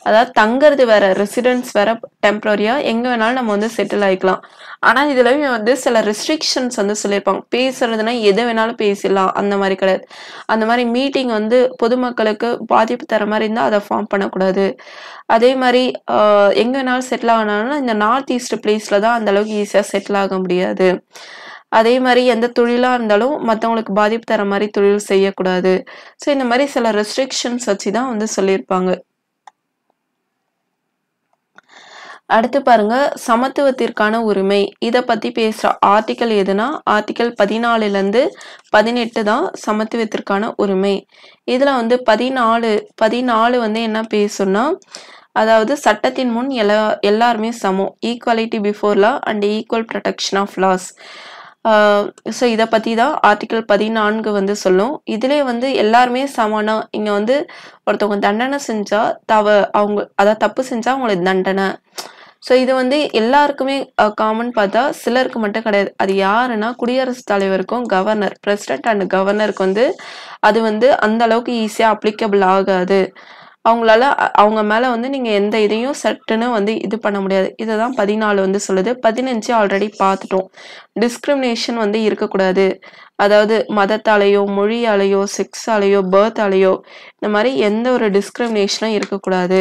அதாவது தங்கிறது வேற ரெசிடென்ஸ் வேற டெம்பரரியா எங்க வேணாலும் நம்ம வந்து செட்டில் ஆயிக்கலாம் ஆனா இதுலயுமே வந்து சில ரெஸ்ட்ரிக்ஷன்ஸ் வந்து சொல்லியிருப்பாங்க பேசுறதுனா எது வேணாலும் பேசிடலாம் அந்த மாதிரி கிடையாது அந்த மாதிரி மீட்டிங் வந்து பொதுமக்களுக்கு பாதிப்பு தர மாதிரி இருந்தால் அதை ஃபார்ம் பண்ணக்கூடாது அதே மாதிரி எங்க வேணாலும் செட்டில் ஆனாலும் இந்த நார்த் ஈஸ்ட் பிளேஸ்ல தான் அந்த அளவுக்கு ஈஸியா செட்டில் ஆக முடியாது அதே மாதிரி எந்த தொழிலாக இருந்தாலும் மற்றவங்களுக்கு பாதிப்பு தர மாதிரி தொழில் செய்யக்கூடாது ஸோ இந்த மாதிரி சில ரெஸ்ட்ரிக்ஷன்ஸ் வச்சு தான் வந்து சொல்லியிருப்பாங்க அடுத்து பாருங்க சமத்துவத்திற்கான உரிமை இதை பற்றி பேசுகிற ஆர்டிக்கல் எதுனா ஆர்டிக்கல் பதினாலுலேருந்து பதினெட்டு தான் சமத்துவத்திற்கான உரிமை இதில் வந்து பதினாலு பதினாலு வந்து என்ன பேசுன்னா அதாவது சட்டத்தின் முன் எல்லா எல்லாருமே சமம் equality before law and equal protection of laws so இதை பற்றி தான் ஆர்டிக்கல் பதினான்கு வந்து சொல்லும் இதிலே வந்து எல்லாருமே சமானா இங்கே வந்து ஒருத்தவங்க தண்டனை செஞ்சால் தவ அவங்க அதாவது தப்பு செஞ்சால் அவங்களுக்கு தண்டனை ஸோ இது வந்து எல்லாருக்குமே காமன் பார்த்தா சிலருக்கு மட்டும் கிடையாது அது யாருன்னா குடியரசுத் தலைவருக்கும் கவர்னர் பிரசிடென்ட் அண்ட் கவர்னருக்கு வந்து அது வந்து அந்த அளவுக்கு ஈஸியாக அப்ளிகபிள் ஆகாது அவங்களால அவங்க மேலே வந்து நீங்கள் எந்த இதையும் சட்டுன்னு வந்து இது பண்ண முடியாது இதை தான் பதினாலு வந்து சொல்லுது பதினஞ்சு ஆல்ரெடி பார்த்துட்டோம் டிஸ்கிரிமினேஷன் வந்து இருக்கக்கூடாது அதாவது மதத்தாலேயோ மொழியாலேயோ செக்ஸாலேயோ பேர்த்தாலேயோ இந்த மாதிரி எந்த ஒரு டிஸ்கிரிமினேஷனும் இருக்கக்கூடாது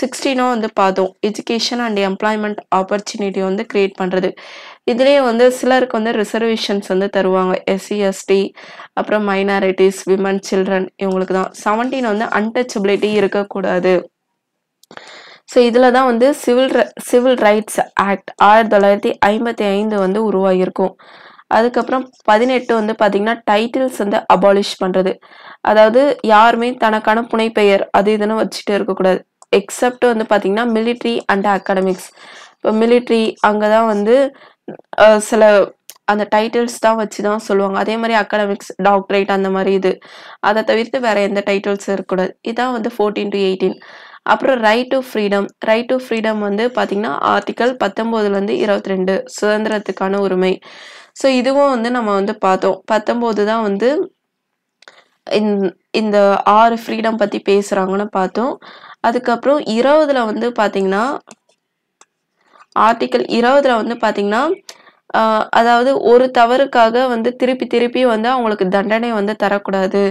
சிக்ஸ்டீனும் வந்து பார்த்தோம் எஜுகேஷன் அண்ட் எம்ப்ளாய்மெண்ட் ஆப்பர்ச்சுனிட்டி வந்து க்ரியேட் பண்ணுறது இதுலேயே வந்து சிலருக்கு வந்து ரிசர்வேஷன்ஸ் வந்து தருவாங்க எஸ்சி எஸ்டி அப்புறம் மைனாரிட்டிஸ் விமன் சில்ட்ரன் இவங்களுக்கு தான் செவன்டீன் வந்து அன்டச்சபிலிட்டி இருக்கக்கூடாது ஸோ இதில் தான் வந்து சிவில் சிவில் ரைட்ஸ் ஆக்ட் ஆயிரத்தி தொள்ளாயிரத்தி ஐம்பத்தி ஐந்து வந்து உருவாகியிருக்கும் அதுக்கப்புறம் பதினெட்டு வந்து பார்த்திங்கன்னா டைட்டில்ஸ் வந்து அபாலிஷ் பண்ணுறது அதாவது யாருமே தனக்கான புனைப்பெயர் அது இதுன்னு வச்சுட்டு இருக்கக்கூடாது எக்ஸப்ட் வந்து பார்த்தீங்கன்னா மிலிட்ரி அண்ட் அகாடமிக்ஸ் இப்போ மிலிட்ரி அங்கே தான் வந்து சில அந்த டைட்டில்ஸ் தான் வச்சு தான் சொல்லுவாங்க அதே மாதிரி அகாடமிக்ஸ் டாக்டரேட் அந்த மாதிரி இது அதை தவிர்த்து வேற எந்த டைட்டில்ஸ் இருக்கக்கூடாது இதுதான் வந்து ஃபோர்டீன் டு எயிட்டீன் அப்புறம் right to freedom right to freedom வந்து பார்த்தீங்கன்னா ஆர்டிக்கல் பத்தொம்போதுலேருந்து இருபத்தி ரெண்டு சுதந்திரத்துக்கான உரிமை ஸோ இதுவும் வந்து நம்ம வந்து பார்த்தோம் பத்தொம்போது தான் வந்து இந்த ஆறு ஃப்ரீடம் பற்றி பேசுகிறாங்கன்னு பார்த்தோம் அதுக்கப்புறம் இருபதுல வந்து பார்த்தீங்கன்னா ஆர்டிக்கல் இருபதுல வந்து பார்த்தீங்கன்னா அதாவது ஒரு தவறுக்காக வந்து திருப்பி திருப்பி வந்து அவங்களுக்கு தண்டனை வந்து தரக்கூடாது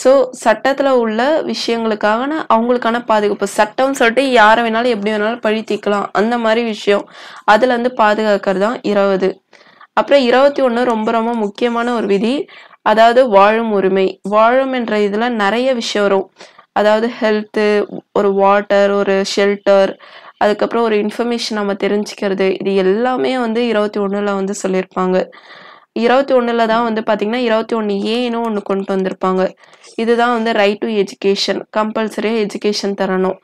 ஸோ சட்டத்தில் உள்ள விஷயங்களுக்காக அவங்களுக்கான பாதுகாப்பு சட்டம்னு சொல்லிட்டு யாரை வேணாலும் எப்படி வேணாலும் பழித்திக்கலாம் அந்த மாதிரி விஷயம் அதில் வந்து பாதுகாக்கிறது தான் இருபது அப்புறம் இருபத்தி ஒன்று ரொம்ப ரொம்ப முக்கியமான ஒரு விதி அதாவது வாழும் உரிமை வாழும் என்ற இதில் நிறைய விஷயம் வரும் அதாவது ஹெல்த்து ஒரு வாட்டர் ஒரு ஷெல்டர் அதுக்கப்புறம் ஒரு இன்ஃபர்மேஷன் நம்ம தெரிஞ்சுக்கிறது இது எல்லாமே வந்து இருபத்தி ஒன்றில் வந்து சொல்லியிருப்பாங்க இருபத்தி ஒன்றில் தான் வந்து பார்த்திங்கன்னா இருபத்தி ஒன்று ஏன்னு ஒன்று கொண்டு வந்திருப்பாங்க இதுதான் வந்து ரைட் டு எஜுகேஷன் கம்பல்சரியாக எஜுகேஷன் தரணும்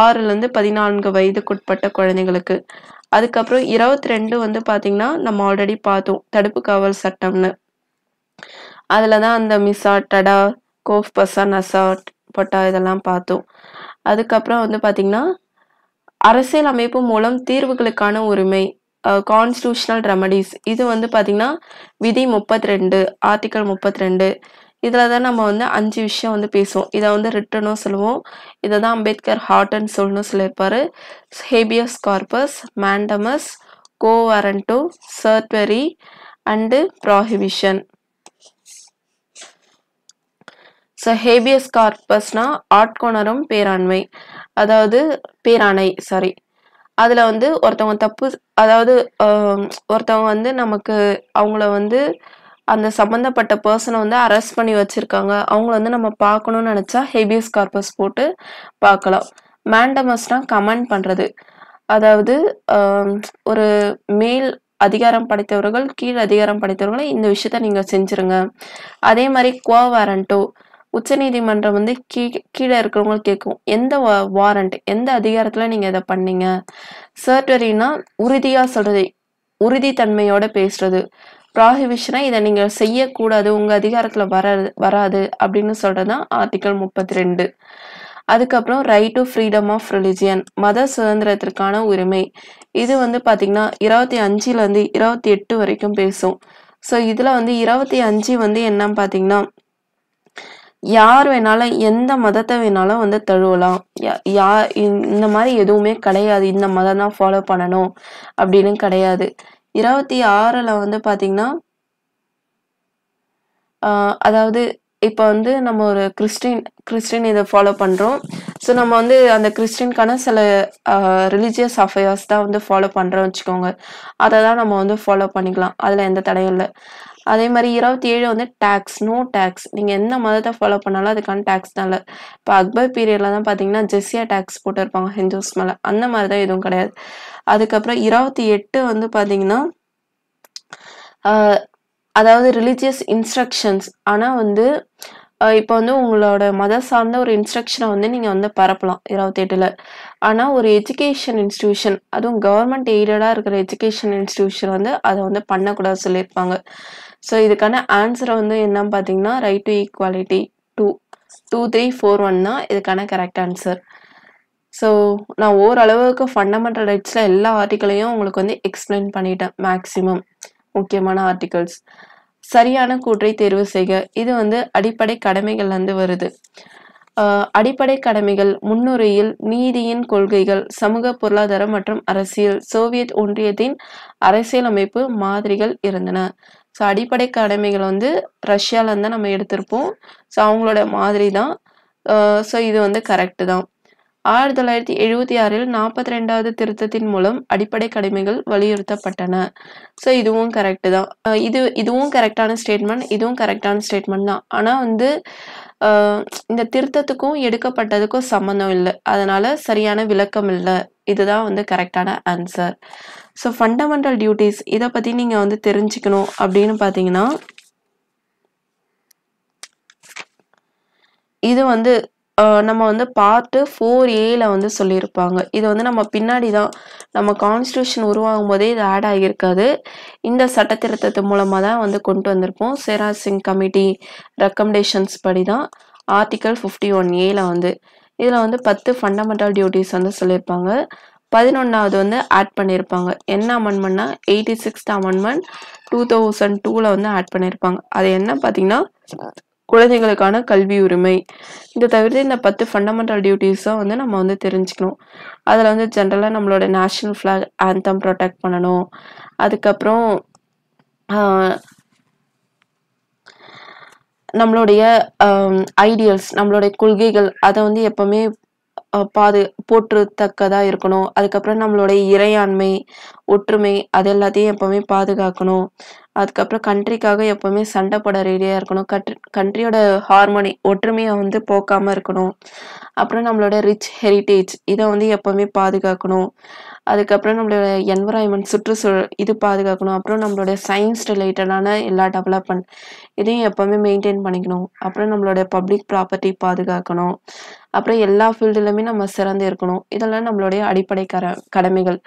ஆறுலேருந்து பதினான்கு வயதுக்குட்பட்ட குழந்தைங்களுக்கு அதுக்கப்புறம் இருபத்தி ரெண்டு வந்து பார்த்திங்கன்னா நம்ம ஆல்ரெடி பார்த்தோம் தடுப்பு காவல் சட்டம்னு அதில் தான் அந்த மிசா டடா கோஃப் பசா நசா பட்டா இதெல்லாம் பார்த்தோம் அதுக்கப்புறம் வந்து பார்த்திங்கன்னா அரசியல் அமைப்பு மூலம் தீர்வுகளுக்கான உரிமை கான்ஸ்டியூஷனல் ரெமடிஸ் இது வந்து பார்த்திங்கன்னா விதி முப்பத்தி ரெண்டு ஆர்டிக்கல் முப்பத்தி ரெண்டு இதில் தான் நம்ம வந்து அஞ்சு விஷயம் வந்து பேசுவோம் இதை வந்து ரிட்டனும் சொல்லுவோம் இதை தான் அம்பேத்கர் ஹார்ட் அண்ட் சொல்னு சொல்லியிருப்பார் habeas corpus mandamus quo warranto certiorari and prohibition so habeas கார்பஸ்னா ஆட்கொணரும் பேராண்மை அதாவது பேராணை சாரி அதில் வந்து ஒருத்தவங்க தப்பு அதாவது ஒருத்தவங்க வந்து நமக்கு அவங்கள வந்து அந்த சம்மந்தப்பட்ட பர்சனை வந்து அரெஸ்ட் பண்ணி வச்சுருக்காங்க அவங்கள வந்து நம்ம பார்க்கணும்னு நினச்சா ஹேபியஸ் கார்பஸ் போட்டு பார்க்கலாம் மேண்டமஸ்னால் கமெண்ட் பண்ணுறது அதாவது ஒரு மேல் அதிகாரம் படைத்தவர்கள் கீழ் அதிகாரம் படைத்தவர்களை இந்த விஷயத்த நீங்கள் செஞ்சுருங்க அதே மாதிரி கோவாரண்டோ உச்சநீதிமன்றம் வந்து கீ கீழே இருக்கிறவங்களுக்கு கேட்கும் எந்த வாரண்ட் எந்த அதிகாரத்தில் நீங்கள் இதை பண்ணீங்க சர்டரினா உறுதியாக சொல்கிறது உறுதித்தன்மையோட பேசுறது ப்ராஹிபிஷனா இதை நீங்கள் செய்யக்கூடாது உங்கள் அதிகாரத்தில் வராது வராது அப்படின்னு சொல்கிறது தான் ஆர்டிக்கல் முப்பத்தி ரெண்டு அதுக்கப்புறம் right to freedom of religion மத சுதந்திரத்திற்கான உரிமை இது வந்து பார்த்திங்கன்னா இருபத்தி அஞ்சுலேருந்து இருபத்தி எட்டு வரைக்கும் பேசும் ஸோ இதில் வந்து இருபத்தி அஞ்சு வந்து என்னன்னு பார்த்தீங்கன்னா யார் வேணாலும் எந்த மதத்தை வேணாலும் வந்து தழுவலாம் யா இந்த மாதிரி எதுவுமே கிடையாது இந்த மதம் தான் ஃபாலோ பண்ணணும் அப்படின்னு கிடையாது இருபத்தி ஆறில் வந்து பார்த்தீங்கன்னா அதாவது இப்போ வந்து நம்ம ஒரு கிறிஸ்டின் கிறிஸ்டின் இதை ஃபாலோ பண்ணுறோம் ஸோ நம்ம வந்து அந்த கிறிஸ்டின்கான சில ரிலீஜியஸ் அஃபேர்ஸ் தான் வந்து ஃபாலோ பண்ணுறோம் வச்சுக்கோங்க அதை தான் நம்ம வந்து ஃபாலோ பண்ணிக்கலாம் அதில் எந்த தடையும் இல்லை அதே மாதிரி இருபத்தி ஏழு வந்து டேக்ஸ் நோ டேக்ஸ் நீங்கள் எந்த மதத்தை ஃபாலோ பண்ணாலும் அதுக்கான டாக்ஸ் தான் இல்லை இப்போ அக்பர் பீரியடில் தான் பார்த்தீங்கன்னா ஜெஸ்ஸியா டேக்ஸ் போட்டிருப்பாங்க ஹிந்துஸ் மேலே அந்த மாதிரி தான் எதுவும் கிடையாது அதுக்கப்புறம் இருபத்தி எட்டு வந்து பார்த்தீங்கன்னா அதாவது ரிலீஜியஸ் இன்ஸ்ட்ரக்ஷன்ஸ் ஆனால் வந்து இப்போ வந்து உங்களோட மத சார்ந்த ஒரு இன்ஸ்ட்ரக்ஷனை வந்து நீங்கள் வந்து பரப்பலாம் இருபத்தி எட்டில் ஆனால் ஒரு எஜுகேஷன் இன்ஸ்டியூஷன் அதுவும் கவர்மெண்ட் எய்டடாக இருக்கிற எஜுகேஷன் இன்ஸ்டியூஷன் வந்து அதை வந்து பண்ணக்கூடாது சொல்லியிருப்பாங்க ஸோ இதுக்கான ஆன்சரை வந்து என்னன்னு பார்த்தீங்கன்னா right to equality two two three four one தான் இதுக்கான கரெக்ட் ஆன்சர் ஸோ நான் ஓரளவுக்கு ஃபண்டமெண்டல் ரைட்ஸில் எல்லா ஆர்டிக்கலையும் உங்களுக்கு வந்து எக்ஸ்பிளைன் பண்ணிட்டேன் மேக்ஸிமம் முக்கியமான ஆர்டிகல்ஸ் சரியான கூற்றை தேர்வு செய்க இது வந்து அடிப்படை கடமைகள்லேருந்து வருது அடிப்படை கடமைகள் முன்னுரையில் நீதியின் கொள்கைகள் சமூக பொருளாதாரம் மற்றும் அரசியல் சோவியத் ஒன்றியத்தின் அரசியலமைப்பு மாதிரிகள் இருந்தன ஸோ அடிப்படை கடமைகள் வந்து ரஷ்யாவிலேருந்து தான் நம்ம எடுத்திருப்போம் ஸோ அவங்களோட மாதிரி தான் ஸோ இது வந்து கரெக்டு தான் ஆயிரத்தி தொள்ளாயிரத்தி எழுபத்தி ஆறில் நாற்பத்தி ரெண்டாவது திருத்தத்தின் மூலம் அடிப்படை கடமைகள் வலியுறுத்தப்பட்டன ஸோ இதுவும் கரெக்டு தான் இது இதுவும் கரெக்டான ஸ்டேட்மெண்ட் இதுவும் கரெக்டான ஸ்டேட்மெண்ட் தான் ஆனால் வந்து இந்த திருத்தத்துக்கும் எடுக்கப்பட்டதுக்கும் சம்மந்தம் இல்லை அதனால் சரியான விளக்கம் இல்லை இதுதான் வந்து கரெக்டான ஆன்சர் ஸோ ஃபண்டமெண்டல் டியூட்டிஸ் இதை பற்றி நீங்கள் வந்து தெரிஞ்சுக்கணும் அப்படின்னு பார்த்தீங்கன்னா இது வந்து நம்ம வந்து பார்ட்டு ஃபோர் ஏல வந்து சொல்லியிருப்பாங்க இது வந்து நம்ம பின்னாடி தான் நம்ம கான்ஸ்டியூஷன் உருவாகும் போதே இது ஆட் ஆகியிருக்காது இந்த சட்ட திருத்தத்து மூலமாக தான் வந்து கொண்டு வந்திருப்போம் சேரா சிங் கமிட்டி ரெக்கமெண்டேஷன்ஸ் படி தான் ஆர்டிக்கல் ஃபிஃப்டி ஒன் ஏல வந்து இதில் வந்து பத்து ஃபண்டமெண்டல் டியூட்டிஸ் வந்து சொல்லியிருப்பாங்க பதினொன்றாவது வந்து ஆட் பண்ணியிருப்பாங்க என்ன அமெண்ட்மெண்ட்னா eighty sixth amendment two thousand டூவில் வந்து ஆட் பண்ணியிருப்பாங்க அது என்ன பார்த்தீங்கன்னா குழந்தைங்களுக்கான கல்வி உரிமை இதை தவிர்த்து இந்த பத்து ஃபண்டமெண்டல் டியூட்டிஸும் வந்து நம்ம வந்து தெரிஞ்சுக்கணும் அதில் வந்து ஜென்ரலாக நம்மளோட நேஷ்னல் ஃப்ளாக் ஆந்தம் ப்ரொடெக்ட் பண்ணணும் அதுக்கப்புறம் நம்மளுடைய ஐடியல்ஸ் நம்மளுடைய கொள்கைகள் அதை வந்து எப்போவுமே பாது போற்றத்தக்கதாக இருக்கணும் அதுக்கப்புறம் நம்மளுடைய இறையாண்மை ஒற்றுமை அது எல்லாத்தையும் எப்போவுமே பாதுகாக்கணும் அதுக்கப்புறம் கண்ட்ரிக்காக எப்போவுமே சண்டை போட ரெடியாக இருக்கணும் கட் கண்ட்ரியோட ஹார்மோனி ஒற்றுமையை வந்து போக்காமல் இருக்கணும் அப்புறம் நம்மளோட ரிச் ஹெரிட்டேஜ் இதை வந்து எப்போவுமே பாதுகாக்கணும் அதுக்கப்புறம் நம்மளோட என்வரான்மெண்ட் சுற்றுச்சூழல் இது பாதுகாக்கணும் அப்புறம் நம்மளோட சயின்ஸ் ரிலேட்டடான எல்லா டெவலப்மெண்ட் இதையும் எப்போவுமே மெயின்டைன் பண்ணிக்கணும் அப்புறம் நம்மளோட பப்ளிக் ப்ராப்பர்ட்டி பாதுகாக்கணும் அப்புறம் எல்லா ஃபீல்டுலையுமே நம்ம சிறந்து இருக்கணும் இதெல்லாம் நம்மளுடைய அடிப்படை கர கடமைகள்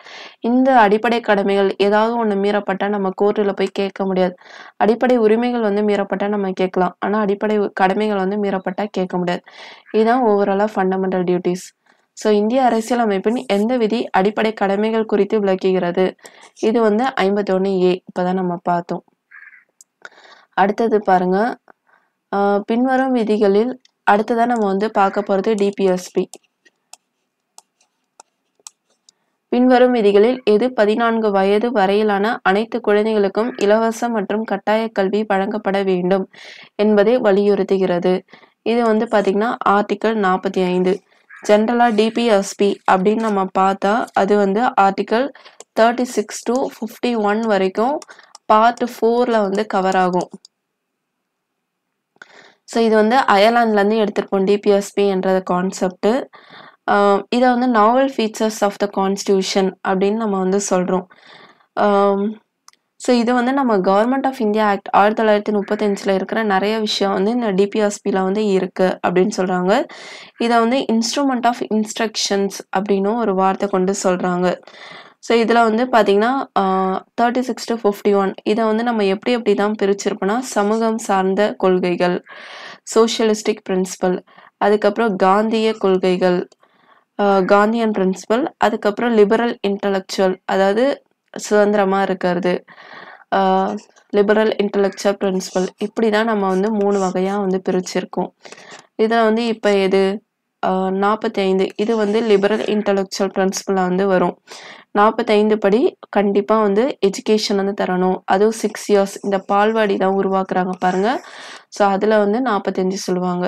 இந்த அடிப்படை கடமைகள் ஏதாவது ஒன்று மீறப்பட்டால் நம்ம கோர்ட்டில் போய் கேட்க முடியாது அடிப்படை உரிமைகள் வந்து மீறப்பட்டால் நம்ம கேட்கலாம் ஆனால் அடிப்படை கடமைகள் வந்து மீறப்பட்டால் கேட்க முடியாது இதுதான் ஓவராலாக ஃபண்டமெண்டல் டியூட்டிஸ் ஸோ இந்திய அரசியலமைப்பின் எந்த விதி அடிப்படை கடமைகள் குறித்து விளக்குகிறது இது வந்து ஐம்பத்தி ஒன்று ஏ இப்போதான் நம்ம பார்த்தோம் அடுத்தது பாருங்க பின்வரும் விதிகளில் அடுத்ததான் நம்ம வந்து பார்க்க போகிறது டிபிஎஸ்பி பின்வரும் விதிகளில் எது பதினான்கு வயது வரையிலான அனைத்து குழந்தைகளுக்கும் இலவச மற்றும் கட்டாய கல்வி வழங்கப்பட வேண்டும் என்பதை வலியுறுத்துகிறது இது வந்து பார்த்திங்கன்னா ஆர்டிக்கல் நாற்பத்தி ஐந்து ஜென்ரலாக டிபிஎஸ்பி அப்படின்னு நம்ம பார்த்தா அது வந்து article thirty six to fifty one வரைக்கும் பார்ட் ஃபோரில் வந்து கவர் ஆகும் ஸோ இது வந்து அயர்லாண்ட்லேருந்து எடுத்திருப்போம் டிபிஎஸ்பின்ற கான்செப்ட்டு இதை வந்து novel features of the constitution அப்படின்னு நம்ம வந்து சொல்கிறோம் ஸோ இதை வந்து நம்ம கவர்மெண்ட் ஆஃப் இந்தியா ஆக்ட் ஆயிரத்தி தொள்ளாயிரத்தி முப்பத்தஞ்சில் இருக்கிற நிறைய விஷயம் வந்து இந்த டிபிஎஸ்பியில் வந்து இருக்குது அப்படின்னு சொல்கிறாங்க இதை வந்து இன்ஸ்ட்ருமெண்ட் ஆஃப் இன்ஸ்ட்ரக்ஷன்ஸ் அப்படின்னு ஒரு வார்த்தை கொண்டு சொல்கிறாங்க ஸோ இதில் வந்து பார்த்திங்கன்னா thirty six to fifty one இதை வந்து நம்ம எப்படி எப்படி தான் பிரிச்சிருப்போம்னா சமூகம் சார்ந்த கொள்கைகள் சோஷியலிஸ்டிக் பிரின்சிபல் அதுக்கப்புறம் காந்திய கொள்கைகள் காந்தியன் பிரின்சிபல் அதுக்கப்புறம் லிபரல் இன்டலெக்சுவல் அதாவது சுதந்திரமாக இருக்கிறது லிபரல் இன்டலெக்சுவல் பிரின்சிபல் இப்படி தான் நம்ம வந்து மூணு வகையாக வந்து பிரிச்சிருக்கோம் இதில் வந்து இப்போ எது நாற்பத்தைந்து இது வந்து லிபரல் இன்டலெக்சுவல் பிரின்சிபலாக வந்து வரும் நாற்பத்தைந்து படி கண்டிப்பாக வந்து எஜுகேஷன் வந்து தரணும் அதுவும் சிக்ஸ் இயர்ஸ் இந்த பால்வாடி தான் உருவாக்குறாங்க பாருங்கள் ஸோ அதில் வந்து நாற்பத்தஞ்சு சொல்லுவாங்க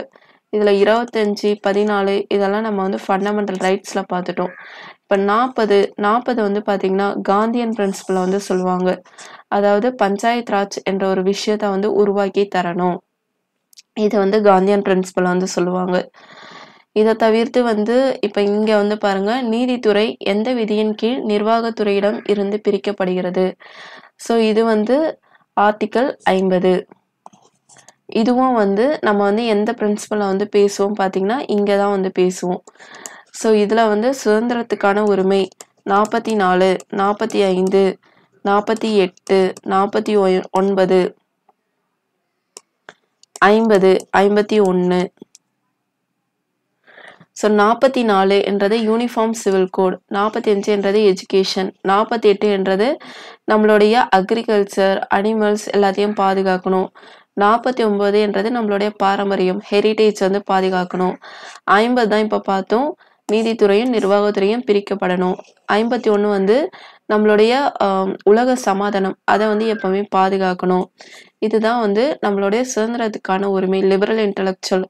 இதில் இருபத்தஞ்சி பதினாலு இதெல்லாம் நம்ம வந்து ஃபண்டமெண்டல் ரைட்ஸில் பார்த்துட்டோம் இப்போ நாற்பது நாற்பது வந்து பார்த்தீங்கன்னா காந்தியன் பிரின்சிபலை வந்து சொல்லுவாங்க அதாவது பஞ்சாயத் ராஜ் என்ற ஒரு விஷயத்த வந்து உருவாக்கி தரணும் இதை வந்து காந்தியன் பிரின்சிபலை வந்து சொல்லுவாங்க இதை தவிர்த்து வந்து இப்போ இங்கே வந்து பாருங்கள் நீதித்துறை எந்த விதியின் கீழ் நிர்வாகத்துறையிடம் இருந்து பிரிக்கப்படுகிறது ஸோ இது வந்து ஆர்டிக்கல் ஐம்பது இதுவும் வந்து நம்ம வந்து எந்த பிரின்சிபலை வந்து பேசுவோம் பார்த்தீங்கன்னா இங்கே தான் வந்து பேசுவோம் ஸோ இதில் வந்து சுதந்திரத்துக்கான உரிமை நாற்பத்தி நாலு நாற்பத்தி ஐந்து நாற்பத்தி எட்டு நாற்பத்தி ஒன்பது ஐம்பது ஐம்பத்தி ஒன்று ஸோ நாற்பத்தி நாலு என்றது யூனிஃபார்ம் சிவில் கோட் நாற்பத்தி அஞ்சு என்றது எஜுகேஷன் நாற்பத்தி எட்டு என்றது நம்மளுடைய அக்ரிகல்ச்சர் அனிமல்ஸ் எல்லாத்தையும் பாதுகாக்கணும் நாற்பத்தி ஒம்பது என்றது நம்மளுடைய பாரம்பரியம் ஹெரிட்டேஜ் வந்து பாதுகாக்கணும் ஐம்பது தான் இப்போ பார்த்தோம் நீதித்துறையும் நிர்வாகத்துறையும் பிரிக்கப்படணும் ஐம்பத்தி ஒன்று வந்து நம்மளுடைய உலக சமாதானம் அதை வந்து எப்பவுமே பாதுகாக்கணும் இதுதான் வந்து நம்மளுடைய சுதந்திரத்துக்கான உரிமை லிபரல் இன்டலெக்சுவல்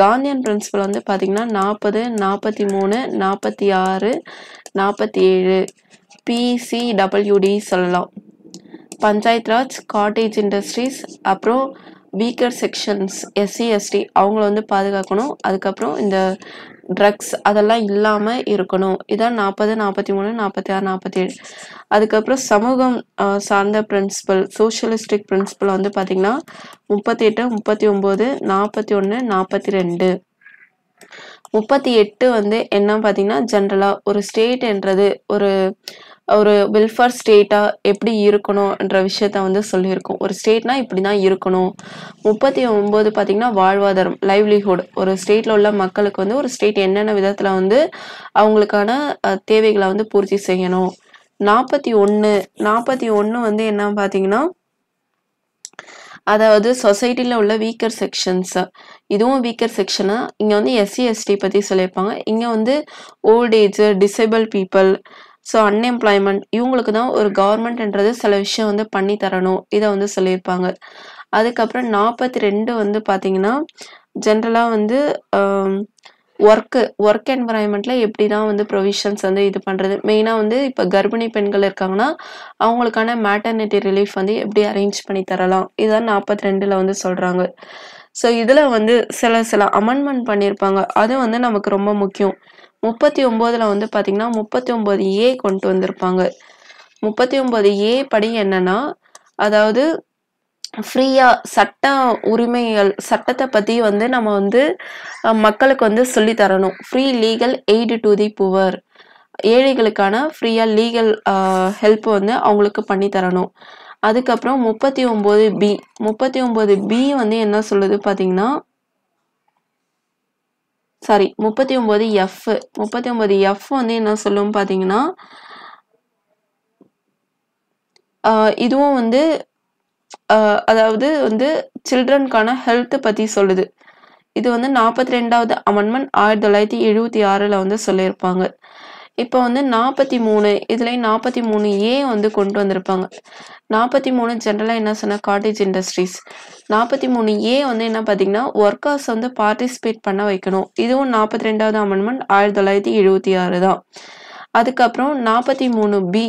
காந்தியன் பிரின்சிபல் வந்து பார்த்திங்கன்னா நாற்பது நாற்பத்தி மூணு நாற்பத்தி ஆறு நாற்பத்தி ஏழு பிசி டபிள்யூடி சொல்லலாம் பஞ்சாயத் ராஜ் காட்டேஜ் இண்டஸ்ட்ரீஸ் அப்புறம் வீக்கர் செக்ஷன்ஸ் எஸ்சி எஸ்டி அவங்கள வந்து பாதுகாக்கணும் அதுக்கப்புறம் இந்த ட்ரக்ஸ் அதெல்லாம் இல்லாமல் இருக்கணும் இதான் நாற்பது நாற்பத்தி மூணு நாற்பத்தி ஆறு நாற்பத்தி ஏழு அதுக்கப்புறம் சமூகம் சார்ந்த பிரின்சிபல் சோஷியலிஸ்டிக் பிரின்சிபல் வந்து பார்த்திங்கன்னா முப்பத்தி எட்டு முப்பத்தி ஒம்பது நாற்பத்தி ஒன்று நாற்பத்தி ரெண்டு முப்பத்தி எட்டு வந்து என்ன பார்த்தீங்கன்னா ஜென்ரலாக ஒரு ஸ்டேட் என்றது ஒரு ஒரு வெல்ஃபேர் ஸ்டேட்டாக எப்படி இருக்கணும்ன்ற விஷயத்த வந்து சொல்லியிருக்கோம் ஒரு ஸ்டேட்னா இப்படி தான் இருக்கணும் முப்பத்தி ஒம்பது பார்த்திங்கன்னா வாழ்வாதாரம் லைவ்லிஹுட் ஒரு ஸ்டேட்டில் உள்ள மக்களுக்கு வந்து ஒரு ஸ்டேட் என்னென்ன விதத்தில் வந்து அவங்களுக்கான தேவைகளை வந்து பூர்த்தி செய்யணும் நாற்பத்தி ஒன்று நாற்பத்தி ஒன்று வந்து என்ன பார்த்தீங்கன்னா அதாவது சொசைட்டியில் உள்ள வீக்கர் செக்ஷன்ஸ் இதுவும் வீக்கர் செக்ஷனாக இங்கே வந்து எஸ்சி எஸ்டி பற்றி சொல்லியிருப்பாங்க இங்கே வந்து old age disable people so unemployment இவங்களுக்கு தான் ஒரு கவர்மெண்ட்ன்றது சில விஷயம் வந்து பண்ணி தரணும் இதை வந்து சொல்லியிருப்பாங்க அதுக்கப்புறம் நாற்பத்தி ரெண்டு வந்து பார்த்தீங்கன்னா ஜென்ரலாக வந்து ஒர்க்கு ஒர்க் என்வரான்மெண்ட்டில் தான் வந்து ப்ரொவிஷன்ஸ் வந்து இது பண்ணுறது மெயினாக வந்து இப்போ கர்ப்பிணி பெண்கள் இருக்காங்கன்னா அவங்களுக்கான மேட்டர்னிட்டி ரிலீஃப் வந்து எப்படி அரேஞ்ச் பண்ணி தரலாம் இதுதான் நாற்பத்தி ரெண்டில் வந்து சொல்கிறாங்க ஸோ இதில் வந்து சில சில அமெண்ட்மெண்ட் பண்ணியிருப்பாங்க அது வந்து நமக்கு ரொம்ப முக்கியம் முப்பத்தி ஒம்போதில் வந்து பார்த்திங்கன்னா முப்பத்தி ஒம்போது ஏ கொண்டு வந்திருப்பாங்க முப்பத்தி ஒம்போது ஏ படி என்னன்னா அதாவது ஃப்ரீயாக சட்ட உரிமைகள் சட்டத்தை பற்றி வந்து நம்ம வந்து மக்களுக்கு வந்து சொல்லித்தரணும் free legal aid to the poor ஏழைகளுக்கான ஃப்ரீயாக லீகல் ஹெல்ப் வந்து அவங்களுக்கு பண்ணி தரணும் அதுக்கப்புறம் முப்பத்தி ஒம்பது பி முப்பத்தி ஒம்பது பி வந்து என்ன சொல்லுது பார்த்தீங்கன்னா சாரி முப்பத்தி ஒம்பது எஃப் முப்பத்தி ஒன்பது எஃப் வந்து என்ன சொல்லும் பார்த்தீங்கன்னா இதுவும் வந்து அதாவது வந்து சில்ட்ரனுக்கான ஹெல்த்தை பற்றி சொல்லுது இது வந்து நாற்பத்தி ரெண்டாவது அமெண்ட்மெண்ட் ஆயிரத்தி தொள்ளாயிரத்தி எழுபத்தி ஆறில் வந்து சொல்லியிருப்பாங்க இப்போ வந்து நாற்பத்தி மூணு இதுலேயும் நாற்பத்தி மூணு ஏ வந்து கொண்டு வந்திருப்பாங்க நாற்பத்தி மூணு ஜென்ரலாக என்ன சொன்னால் காட்டேஜ் இண்டஸ்ட்ரீஸ் நாற்பத்தி மூணு ஏ வந்து என்ன பார்த்தீங்கன்னா ஒர்க்கர்ஸ் வந்து பார்ட்டிசிபேட் பண்ண வைக்கணும் இதுவும் நாற்பத்தி ரெண்டாவது அமெண்ட்மெண்ட் ஆயிரத்தி தொள்ளாயிரத்தி எழுபத்தி ஆறு தான் அதுக்கப்புறம் நாற்பத்தி மூணு பி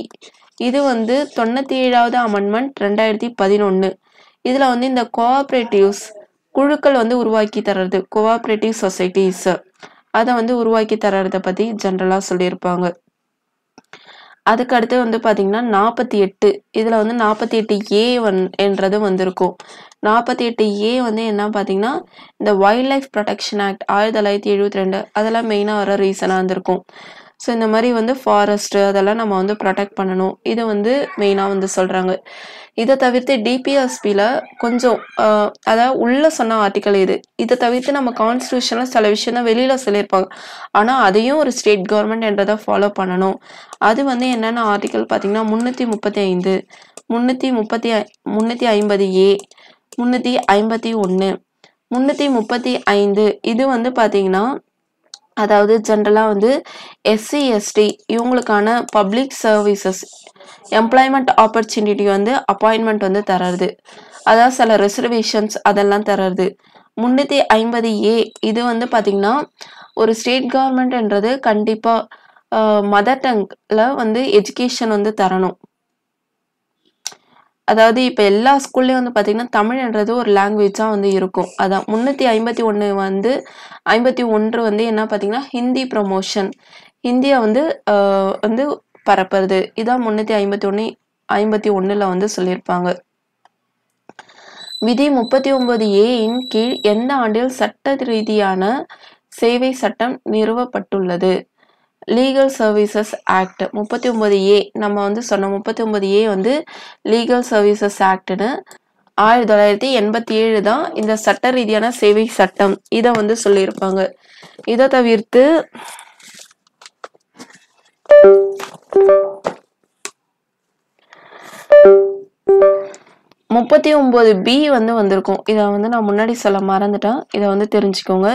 இது வந்து தொண்ணூற்றி ஏழாவது அமெண்ட்மெண்ட் ரெண்டாயிரத்தி பதினொன்று இதில் வந்து இந்த கோஆப்ரேட்டிவ்ஸ் குழுக்கள் வந்து உருவாக்கி தர்றது கோஆப்ரேட்டிவ் சொசைட்டிஸை அதை வந்து உருவாக்கி தர்றதை பத்தி ஜென்ரலா சொல்லியிருப்பாங்க அதுக்கு அடுத்து வந்து பாத்தீங்கன்னா நாற்பத்தி எட்டு இதுல வந்து நாற்பத்தி எட்டு ஏ வந் என்றது வந்திருக்கும் நாற்பத்தி எட்டு ஏ வந்து என்ன பாத்தீங்கன்னா இந்த வைல்ட் லைஃப் ப்ரொடெக்ஷன் ஆக்ட் ஆயிரத்தி தொள்ளாயிரத்தி எழுபத்தி ரெண்டு அதெல்லாம் மெயினா வர ரீசனா இருந்திருக்கும் ஸோ இந்த மாதிரி வந்து ஃபாரஸ்ட்டு அதெல்லாம் நம்ம வந்து ப்ரொடெக்ட் பண்ணணும் இது வந்து மெயினாக வந்து சொல்கிறாங்க இதை தவிர்த்து டிபிஎஸ்பியில் கொஞ்சம் அதாவது உள்ளே சொன்ன ஆர்டிக்கல் இது இதை தவிர்த்து நம்ம கான்ஸ்டியூஷனில் சில விஷயம் தான் வெளியில் சொல்லியிருப்பாங்க ஆனால் அதையும் ஒரு ஸ்டேட் கவர்மெண்ட் என்றதை ஃபாலோ பண்ணணும் அது வந்து என்னென்ன ஆர்டிக்கல் பார்த்தீங்கன்னா முந்நூற்றி முப்பத்தி ஐந்து முந்நூற்றி முப்பத்தி முந்நூற்றி ஐம்பது ஏ முந்நூற்றி ஐம்பத்தி ஒன்று முந்நூற்றி முப்பத்தி ஐந்து இது வந்து பார்த்தீங்கன்னா அதாவது ஜென்ரலாக வந்து எஸ்சி எஸ்டி இவங்களுக்கான பப்ளிக் சர்வீசஸ் எம்ப்ளாய்மெண்ட் ஆப்பர்ச்சுனிட்டி வந்து அப்பாயின்மெண்ட் வந்து தரது அதாவது சில ரிசர்வேஷன்ஸ் அதெல்லாம் தரது முன்னூற்றி ஐம்பது ஏ இது வந்து பார்த்திங்கன்னா ஒரு ஸ்டேட் கவர்மெண்ட்ன்றது கண்டிப்பாக மதர் டங்கில் வந்து எஜுகேஷன் வந்து தரணும் அதாவது இப்போ எல்லா ஸ்கூல்லையும் வந்து பார்த்திங்கன்னா தமிழ்ன்றது ஒரு லாங்குவேஜாக வந்து இருக்கும் அதான் முந்நூற்றி ஐம்பத்தி ஒன்று வந்து ஐம்பத்தி ஒன்று வந்து என்ன பார்த்திங்கன்னா ஹிந்தி ப்ரொமோஷன் ஹிந்தியை வந்து வந்து பரப்புறது இதான் முந்நூற்றி ஐம்பத்தி ஒன்று ஐம்பத்தி ஒன்றில் வந்து சொல்லியிருப்பாங்க விதி முப்பத்தி ஒன்பது ஏயின் கீழ் எந்த ஆண்டில் சட்ட ரீதியான சேவை சட்டம் நிறுவப்பட்டுள்ளது லீகல் சர்வீசஸ் ஆக்ட் முப்பத்தி ஒன்பது ஏ நம்ம வந்து சொன்ன முப்பத்தி ஒன்பது ஏ வந்து லீகல் சர்வீசஸ் ஆக்ட்னு ஆயிரத்தி தொள்ளாயிரத்தி எண்பத்தி ஏழு தான் இந்த சட்ட ரீதியான சேவை சட்டம் இதை வந்து சொல்லியிருப்பாங்க இதை தவிர்த்து முப்பத்தி ஒன்பது பி வந்து வந்திருக்கும் இதை வந்து நான் முன்னாடி சொல்ல மறந்துட்டேன் இதை வந்து தெரிஞ்சுக்கோங்க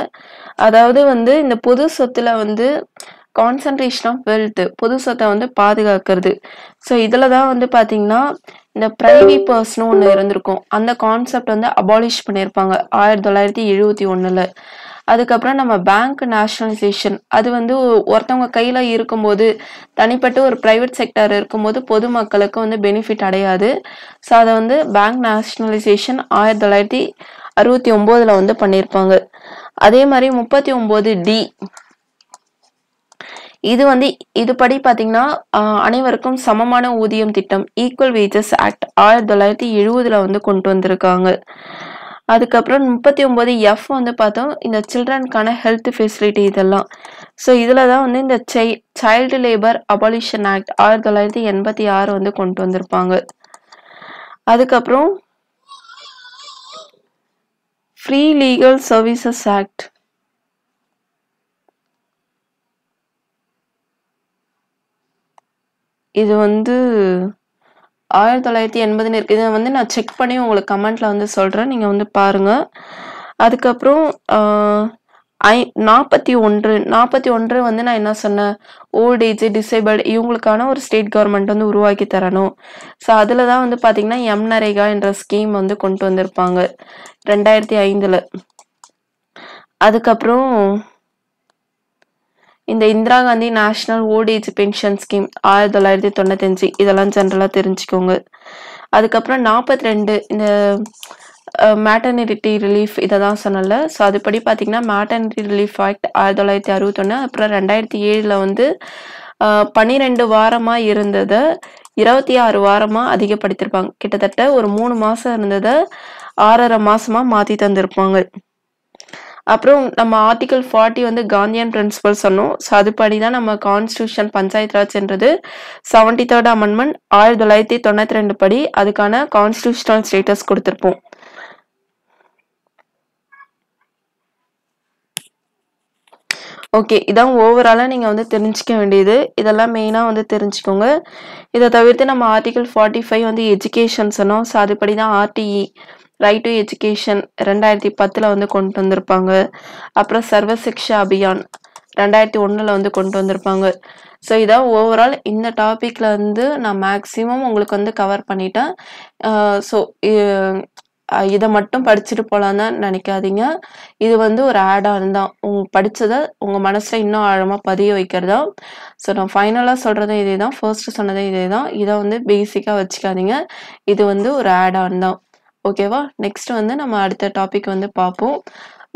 அதாவது வந்து இந்த பொது சொத்துல வந்து கான்சன்ட்ரேஷன் ஆஃப் வெல்த் பொது சொத்தை வந்து பாதுகாக்கிறது ஸோ இதில் தான் வந்து பார்த்தீங்கன்னா இந்த ப்ரைவி பர்ஸ்னு ஒன்று இருந்திருக்கும் அந்த கான்செப்ட் வந்து அபாலிஷ் பண்ணியிருப்பாங்க ஆயிரத்தி தொள்ளாயிரத்தி எழுபத்தி ஒன்றில் அதுக்கப்புறம் நம்ம பேங்க் நேஷனலைசேஷன் அது வந்து ஒருத்தவங்க கையில் இருக்கும்போது தனிப்பட்ட ஒரு ப்ரைவேட் செக்டர் இருக்கும்போது பொதுமக்களுக்கு வந்து பெனிஃபிட் அடையாது ஸோ அதை வந்து பேங்க் நேஷனலைசேஷன் ஆயிரத்தி தொள்ளாயிரத்தி அறுபத்தி ஒம்போதில் வந்து பண்ணியிருப்பாங்க அதே மாதிரி முப்பத்தி ஒம்பது டி இது வந்து இதுபடி பார்த்தீங்கன்னா அனைவருக்கும் சமமான ஊதியம் திட்டம் ஈக்குவல் வேஜஸ் ஆக்ட் ஆயிரத்தி தொள்ளாயிரத்தி எழுபதுல வந்து கொண்டு வந்திருக்காங்க அதுக்கப்புறம் முப்பத்தி ஒன்பது எஃப் வந்து பார்த்தோம் இந்த சில்ட்ரனுக்கான ஹெல்த் ஃபெசிலிட்டி இதெல்லாம் ஸோ இதில் தான் வந்து இந்த சை சைல்டு லேபர் அபாலிஷன் ஆக்ட் ஆயிரத்தி தொள்ளாயிரத்தி எண்பத்தி ஆறு வந்து கொண்டு வந்திருப்பாங்க அதுக்கப்புறம் ஃப்ரீ லீகல் சர்வீசஸ் ஆக்ட் இது வந்து ஆயிரத்தி தொள்ளாயிரத்தி எண்பதுன்னு இருக்குது இதை வந்து நான் செக் பண்ணி உங்களுக்கு கமெண்ட்டில் வந்து சொல்கிறேன் நீங்கள் வந்து பாருங்கள் அதுக்கப்புறம் ஐ நாற்பத்தி ஒன்று நாற்பத்தி ஒன்று வந்து நான் என்ன சொன்னேன் ஓல்ட் ஏஜ் டிசேபிள் இவங்களுக்கான ஒரு ஸ்டேட் கவர்மெண்ட் வந்து உருவாக்கி தரணும் ஸோ அதில் தான் வந்து பார்த்திங்கன்னா எம் நரேகா என்ற ஸ்கீம் வந்து கொண்டு வந்திருப்பாங்க ரெண்டாயிரத்தி ஐந்தில் அதுக்கப்புறம் இந்த Indira Gandhi national old age pension scheme ஆயிரத்தி தொள்ளாயிரத்தி தொண்ணூத்தஞ்சு இதெல்லாம் ஜென்ரலாக தெரிஞ்சுக்கோங்க அதுக்கப்புறம் நாற்பத்தி ரெண்டு இந்த மேட்டர்னிட்டி ரிலீஃப் இதை தான் சொன்னல ஸோ அதுபடி பார்த்தீங்கன்னா மேட்டர்னிட்டி ரிலீஃப் ஆக்ட் ஆயிரத்தி தொள்ளாயிரத்தி அறுபத்தொன்று அப்புறம் ரெண்டாயிரத்தி ஏழில் வந்து பன்னிரெண்டு வாரமாக இருந்ததை இருபத்தி ஆறு வாரமாக அதிகப்படுத்தியிருப்பாங்க கிட்டத்தட்ட ஒரு மூணு மாதம் இருந்ததை ஆறரை மாதமாக மாற்றி தந்திருப்பாங்க அப்புறம் நம்ம ஆர்டிகல் ஃபார்ட்டி வந்து காந்தியன் பிரின்சிபல் சொன்னோம் ஸோ அதுபடி தான் நம்ம கான்ஸ்டியூஷன் பஞ்சாயத் ராஜ்ன்றது செவன்டி தேர்ட் அமெண்ட்மெண்ட் ஆயிரத்தி தொள்ளாயிரத்தி தொண்ணூற்றி ரெண்டு படி அதுக்கான கான்ஸ்டியூஷனல் ஸ்டேட்டஸ் கொடுத்துருப்போம் ஓகே இதான் ஓவராலாக நீங்கள் வந்து தெரிஞ்சிக்க வேண்டியது இதெல்லாம் மெயினாக வந்து தெரிஞ்சுக்கோங்க இதை தவிர்த்து நம்ம ஆர்டிகல் ஃபார்ட்டி ஃபைவ் வந்து எஜுகேஷன் சொன்னோம் ஸோ அதுபடி தான் ஆர்டிஇ ரைட் டு எஜுகேஷன் ரெண்டாயிரத்தி பத்தில் வந்து கொண்டு வந்திருப்பாங்க அப்புறம் சர்வசிக்ஷா அபியான் ரெண்டாயிரத்தி ஒன்றில் வந்து கொண்டு வந்திருப்பாங்க ஸோ இதான் ஓவரால் இந்த டாப்பிக்கில் வந்து நான் மேக்ஸிமம் உங்களுக்கு வந்து கவர் பண்ணிட்டேன் ஸோ இதை மட்டும் படிச்சுட்டு போகலான்னு நினைக்காதீங்க இது வந்து ஒரு ஆடாக தான் உங்க படித்ததை உங்கள் மனசில் இன்னும் ஆழமாக பதிய வைக்கிறதா ஸோ நான் ஃபைனலாக சொல்கிறதே இதே தான் ஃபர்ஸ்ட்டு சொன்னதே இதே தான் இதை வந்து பேசிக்காக வச்சுக்காதீங்க இது வந்து ஒரு ஆடாக இருந்தான் ஓகேவா நெக்ஸ்ட் வந்து நம்ம அடுத்த டாபிக் வந்து பார்ப்போம்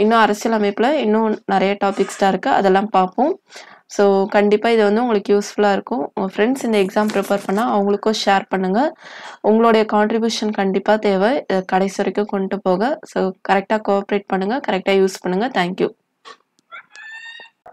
இன்னும் அரசியல் அமைப்பில் இன்னும் நிறைய டாபிக்ஸ் தான் இருக்குது அதெல்லாம் பார்ப்போம் ஸோ கண்டிப்பாக இது வந்து உங்களுக்கு யூஸ்ஃபுல்லாக இருக்கும் உங்கள் ஃப்ரெண்ட்ஸ் இந்த எக்ஸாம் ப்ரிப்பேர் பண்ணால் அவங்களுக்கும் ஷேர் பண்ணுங்கள் உங்களுடைய கான்ட்ரிபியூஷன் கண்டிப்பாக தேவை கடைசி வரைக்கும் கொண்டு போக ஸோ கரெக்டாக கோஆப்ரேட் பண்ணுங்கள் கரெக்டாக யூஸ் பண்ணுங்கள் தேங்க்யூ